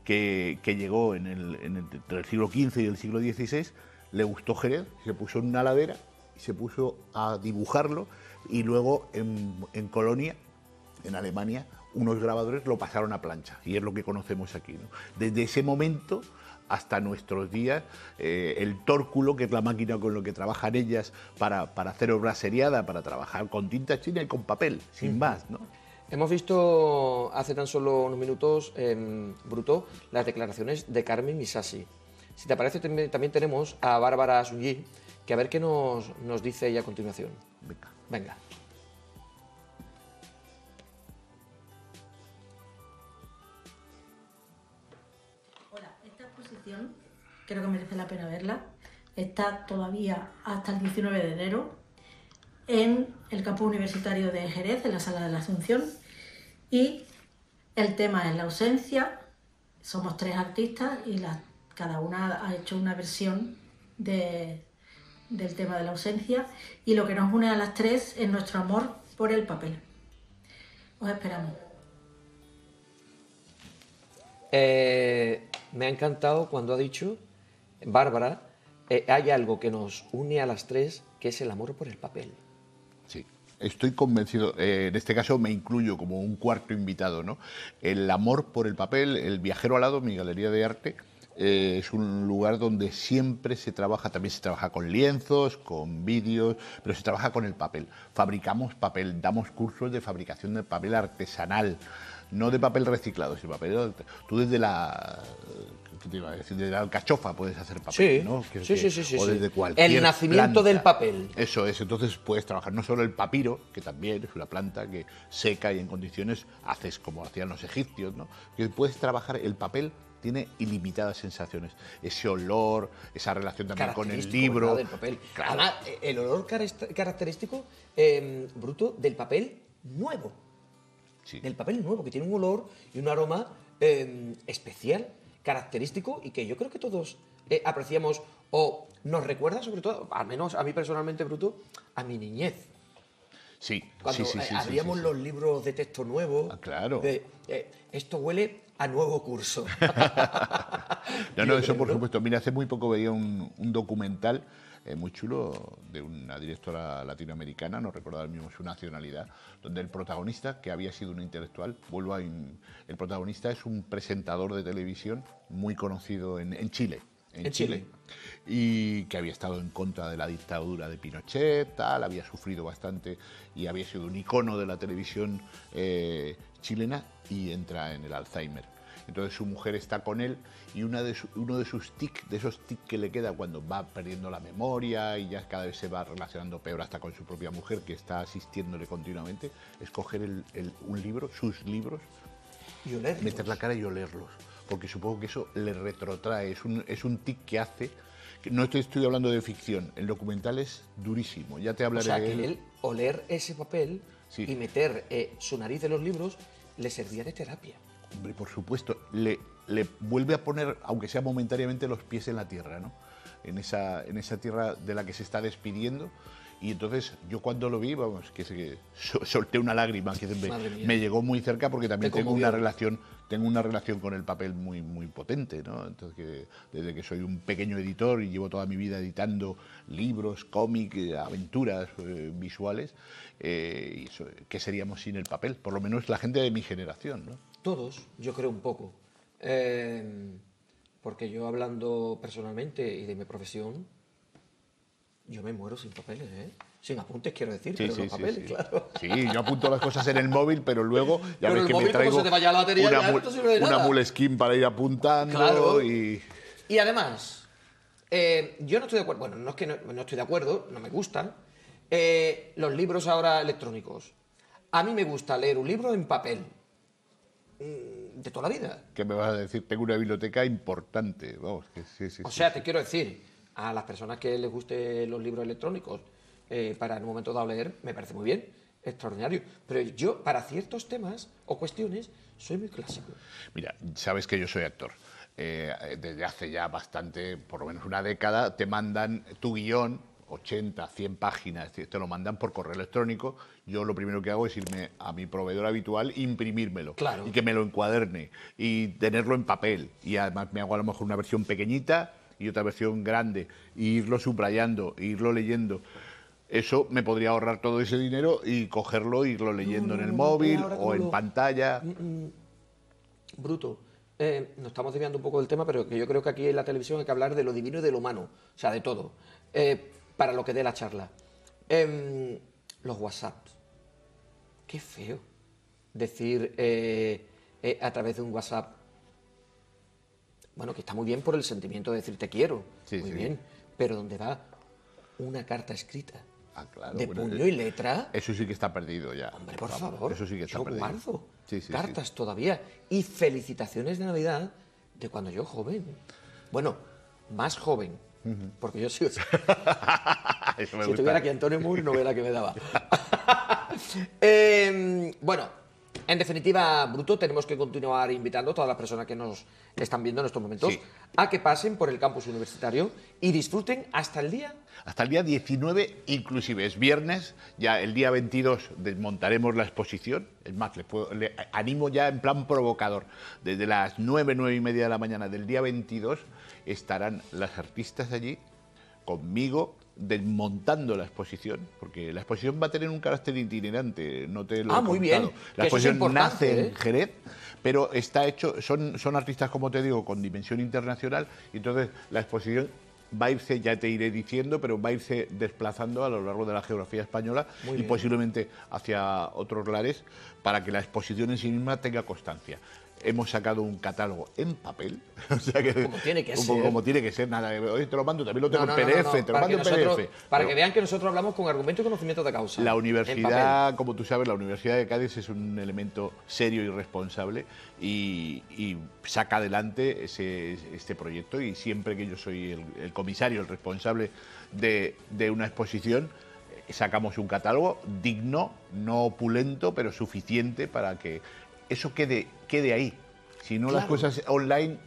que, llegó en el, entre el siglo XV y el siglo XVI, le gustó Jerez, se puso en una ladera y se puso a dibujarlo y luego en, Colonia, en Alemania, unos grabadores lo pasaron a plancha y es lo que conocemos aquí. ¿no? Desde ese momento hasta nuestros días, eh, el tórculo, que es la máquina con la que trabajan ellas para, hacer obra seriada, para trabajar con tinta china y con papel, sin más. ¿no? Hemos visto hace tan solo unos minutos, Bruto, las declaraciones de Carmen Misasi. Si te parece, también tenemos a Bárbara Suyi, que a ver qué nos, nos dice ella a continuación. Venga. Venga. creo que merece la pena verla. Está todavía hasta el 19 de enero en el campus universitario de Jerez, en la sala de la Asunción. Y el tema es la ausencia. Somos tres artistas y cada una ha hecho una versión del tema de la ausencia. Y lo que nos une a las tres es nuestro amor por el papel. Os esperamos. Eh, me ha encantado cuando ha dicho Bárbara, eh, hay algo que nos une a las tres, que es el amor por el papel. Sí, estoy convencido, eh, en este caso me incluyo como un cuarto invitado, ¿no? El amor por el papel, el viajero alado, mi galería de arte. Eh, es un lugar donde siempre se trabaja, también se trabaja con lienzos, con vídeos, pero se trabaja con el papel. Fabricamos papel, damos cursos de fabricación de papel artesanal, no de papel reciclado, sino papel. Tú desde la de la alcachofa puedes hacer papel, ¿no? sí, sí, sí, O desde cualquier El nacimiento del papel. Eso es, entonces puedes trabajar no solo el papiro, que también es una planta que seca y en condiciones haces como hacían los egipcios, ¿no? Que puedes trabajar el papel tiene ilimitadas sensaciones. Ese olor, esa relación también con el libro. Del papel. el olor característico, em, bruto, del papel nuevo. Sí. Del papel nuevo, que tiene un olor y un aroma em, especial característico y que yo creo que todos eh, apreciamos o nos recuerda sobre todo, al menos a mí personalmente, Bruto, a mi niñez. Sí, Cuando sí, sí, eh, sí, abríamos los libros de texto nuevo, ah, claro. Eh, esto huele a nuevo curso. no, no, eso por supuesto. Mira, hace muy poco veía un documental eh, muy chulo de una directora latinoamericana, no recuerdo ahora mismo su nacionalidad, donde el protagonista, que había sido un intelectual, vuelvo a... el protagonista es un presentador de televisión muy conocido en, Chile. En, Chile, y que había estado en contra de la dictadura de Pinochet, tal, había sufrido bastante y había sido un icono de la televisión eh, chilena y entra en el Alzheimer entonces su mujer está con él y uno de sus tics, de esos tics que le queda cuando va perdiendo la memoria y ya cada vez se va relacionando peor hasta con su propia mujer que está asistiéndole continuamente, es coger un libro, sus libros, y olerlos. meter la cara y olerlos. Porque supongo que eso le retrotrae, es un, tic que hace no estoy hablando de ficción, el documental es durísimo, ya te hablaré. O sea, que él oler ese papel y meter eh, su nariz en los libros le servía de terapia por supuesto, le, vuelve a poner, aunque sea momentáneamente, los pies en la tierra, ¿no? En esa, tierra de la que se está despidiendo. Y entonces yo cuando lo vi, vamos, que, solté una lágrima, me, llegó muy cerca porque también tengo una relación, tengo una relación con el papel muy, muy potente, ¿no? desde que soy un pequeño editor y llevo toda mi vida editando libros, cómics, aventuras eh, visuales, eh, ¿qué seríamos sin el papel? Por lo menos la gente de mi generación, ¿no? todos, yo creo un poco, em, porque yo hablando personalmente y de mi profesión, yo me muero sin papeles, ¿eh? Sin apuntes, quiero decir, sin pero los papeles, claro. Sí, yo apunto las cosas en el móvil, pero luego ya ves que me traigo se te la batería, una, mul, no para ir apuntando y... Y además, eh, yo no estoy de acuerdo, bueno, no es que no, estoy de acuerdo, no me gustan, eh, los libros ahora electrónicos. A mí me gusta leer un libro en papel, eh, de toda la vida. ¿Qué me vas a decir? Tengo una biblioteca importante. Vamos, o sea, te quiero decir, a las personas que les guste los libros electrónicos, eh, para en un momento dado leer, me parece muy bien, extraordinario. Pero yo, para ciertos temas o cuestiones, soy muy clásico. Mira, sabes que yo soy actor. Eh, desde hace ya bastante, por lo menos una década, te mandan tu guión 80, 100 páginas, te lo mandan por correo electrónico, yo lo primero que hago es irme a mi proveedor habitual, imprimírmelo claro. y que me lo encuaderne y tenerlo en papel. Y además me hago a lo mejor una versión pequeñita y otra versión grande, e irlo subrayando, e irlo leyendo. Eso me podría ahorrar todo ese dinero y cogerlo, e irlo leyendo en el mm, móvil o en pantalla. Mm, mm. Bruto. Eh, nos estamos desviando un poco del tema, pero que yo creo que aquí en la televisión hay que hablar de lo divino y de lo humano, o sea, de todo. Eh, para lo que dé la charla. Em, los WhatsApp. Qué feo decir eh, eh, a través de un WhatsApp. Bueno, que está muy bien por el sentimiento de decir te quiero. muy bien. Pero donde va una carta escrita. Ah, claro, de puño eh, y letra. Eso sí que está perdido ya. Hombre, por favor. Eso sí que está yo perdido. Guardo sí, cartas todavía. Y felicitaciones de Navidad de cuando yo joven. Bueno, más joven porque yo soy... si tuviera estuviera aquí Antonio Moore no que me daba. Em, bueno, en definitiva, Bruto, tenemos que continuar invitando a todas las personas que nos están viendo en estos momentos a que pasen por el campus universitario y disfruten hasta el día. Hasta el día 19 inclusive, es viernes, ya el día 22 desmontaremos la exposición, es más, le, animo ya en plan provocador, desde las 9, 9 y media de la mañana del día 22 estarán las artistas allí conmigo desmontando la exposición, porque la exposición va a tener un carácter itinerante, no te lo ah, muy bien. La exposición nace en ¿eh? Jerez, pero está hecho, son, son artistas, como te digo, con dimensión internacional, y entonces la exposición va a irse, ya te iré diciendo, pero va a irse desplazando a lo largo de la geografía española y posiblemente hacia otros lares para que la exposición en sí misma tenga constancia hemos sacado un catálogo en papel. o sea que, como tiene que ser. Como tiene que ser, nada. Hoy te lo mando, también lo tengo en PDF, te lo para mando en Para que vean que nosotros hablamos con argumento y conocimiento de causa. La universidad, como tú sabes, la Universidad de Cádiz es un elemento serio y responsable y, saca adelante este proyecto y siempre que yo soy el, comisario, el responsable de, de una exposición, eh, sacamos un catálogo digno, no opulento, pero suficiente para que eso quede quede ahí. Si no, las cosas online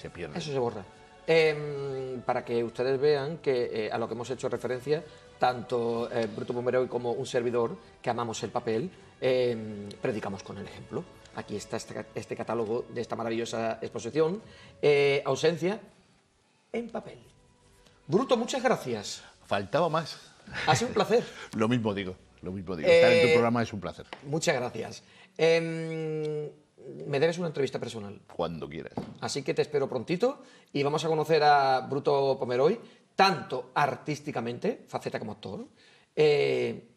se pierden. Eso se borra. Em, para que ustedes vean que eh, a lo que hemos hecho referencia, tanto eh, Bruto Pomeroy como un servidor que amamos el papel, em, predicamos con el ejemplo. Aquí está este, este catálogo de esta maravillosa exposición. Eh, ausencia en papel. Bruto, muchas gracias. Faltaba más. Ha sido un placer. lo mismo digo, lo mismo digo. Estar en tu programa es un placer. Muchas gracias. Em, me debes una entrevista personal. Cuando quieras. Así que te espero prontito y vamos a conocer a Bruto Pomeroy, tanto artísticamente, faceta como actor, eh,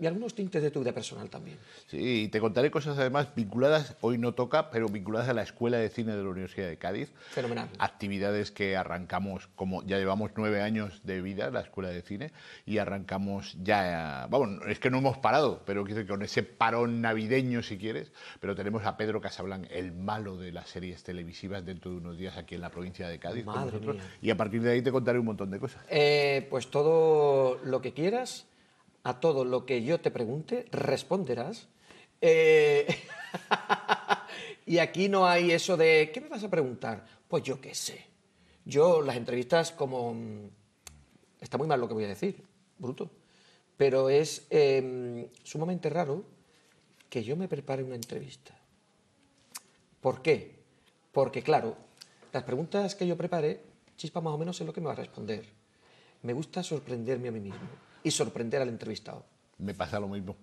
y algunos tintes de tu vida personal también. Sí, y te contaré cosas además vinculadas, hoy no toca, pero vinculadas a la Escuela de Cine de la Universidad de Cádiz. Fenomenal. Actividades que arrancamos, como ya llevamos nueve años de vida, la Escuela de Cine, y arrancamos ya, vamos, es que no hemos parado, pero con ese parón navideño, si quieres, pero tenemos a Pedro Casablan, el malo de las series televisivas dentro de unos días aquí en la provincia de Cádiz. Madre mía. Y a partir de ahí te contaré un montón de cosas. Eh, pues todo lo que quieras a todo lo que yo te pregunte, responderás. Eh, y aquí no hay eso de, ¿qué me vas a preguntar? Pues yo qué sé. Yo las entrevistas como... Mm, está muy mal lo que voy a decir, bruto. Pero es em, sumamente raro que yo me prepare una entrevista. ¿Por qué? Porque claro, las preguntas que yo prepare, Chispa más o menos es lo que me va a responder. Me gusta sorprenderme a mí mismo y sorprender al entrevistado. Me pasa lo mismo.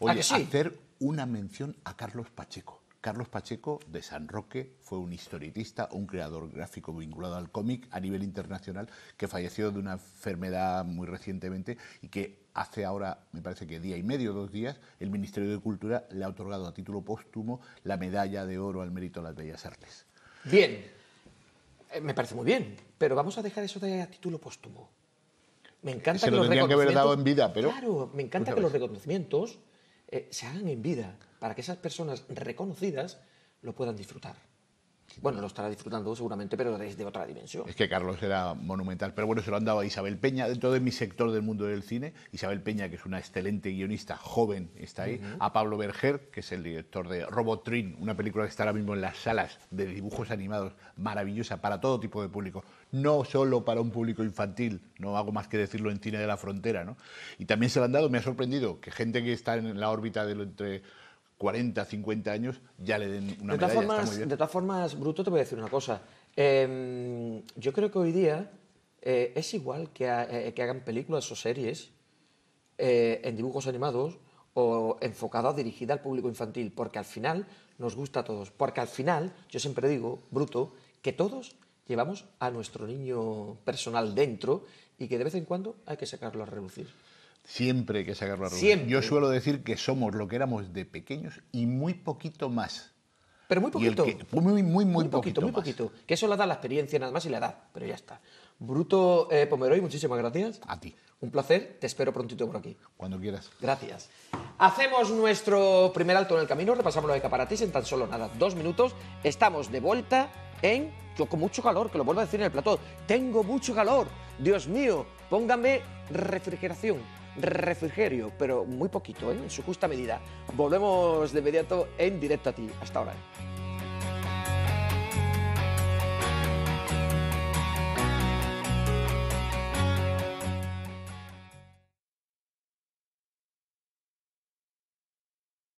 Oye, hacer una mención a Carlos Pacheco. Carlos Pacheco de San Roque fue un historietista, un creador gráfico vinculado al cómic a nivel internacional que falleció de una enfermedad muy recientemente y que hace ahora, me parece que día y medio, dos días, el Ministerio de Cultura le ha otorgado a título póstumo la medalla de oro al mérito de las bellas artes. Bien, eh, me parece muy bien, pero vamos a dejar eso de a título póstumo. Me encanta que los en vida, pero... me encanta que los reconocimientos eh, se hagan en vida, para que esas personas reconocidas lo puedan disfrutar bueno, lo estará disfrutando seguramente, pero de otra dimensión. Es que Carlos era monumental, pero bueno, se lo han dado a Isabel Peña, dentro de mi sector del mundo del cine, Isabel Peña, que es una excelente guionista, joven, está ahí, a Pablo Berger, que es el director de Robotrin, una película que está ahora mismo en las salas de dibujos animados, maravillosa para todo tipo de público, no solo para un público infantil, no hago más que decirlo en Cine de la Frontera, ¿no? Y también se lo han dado, me ha sorprendido que gente que está en la órbita de lo entre 40, 50 años ya le den una de De todas formas, Bruto, te voy a decir una cosa. Em, yo creo que hoy día eh, es igual que, eh, que, hagan películas o series eh, en dibujos animados o enfocadas, dirigida al público infantil, porque al final nos gusta a todos. Porque al final, yo siempre digo, Bruto, que todos llevamos a nuestro niño personal dentro y que de vez en cuando hay que sacarlo a relucir. Siempre hay que sacarlo a relucir. Yo suelo decir que somos lo que éramos de pequeños y muy poquito más. Pero muy poquito. muy, muy, poquito. muy poquito. Que eso la da la experiencia nada más y la edad, pero ya está. Bruto eh, Pomeroy, muchísimas gracias. A ti. Un placer, te espero prontito por aquí. Cuando quieras. Gracias. Hacemos nuestro primer alto en el camino, repasamos de Caparatis en tan solo nada, dos minutos. Estamos de vuelta en. Yo con mucho calor, que lo vuelvo a decir en el plató. Tengo mucho calor. Dios mío, póngame refrigeración refrigerio, pero muy poquito, ¿eh? en su justa medida. Volvemos de inmediato en directo a ti. Hasta ahora.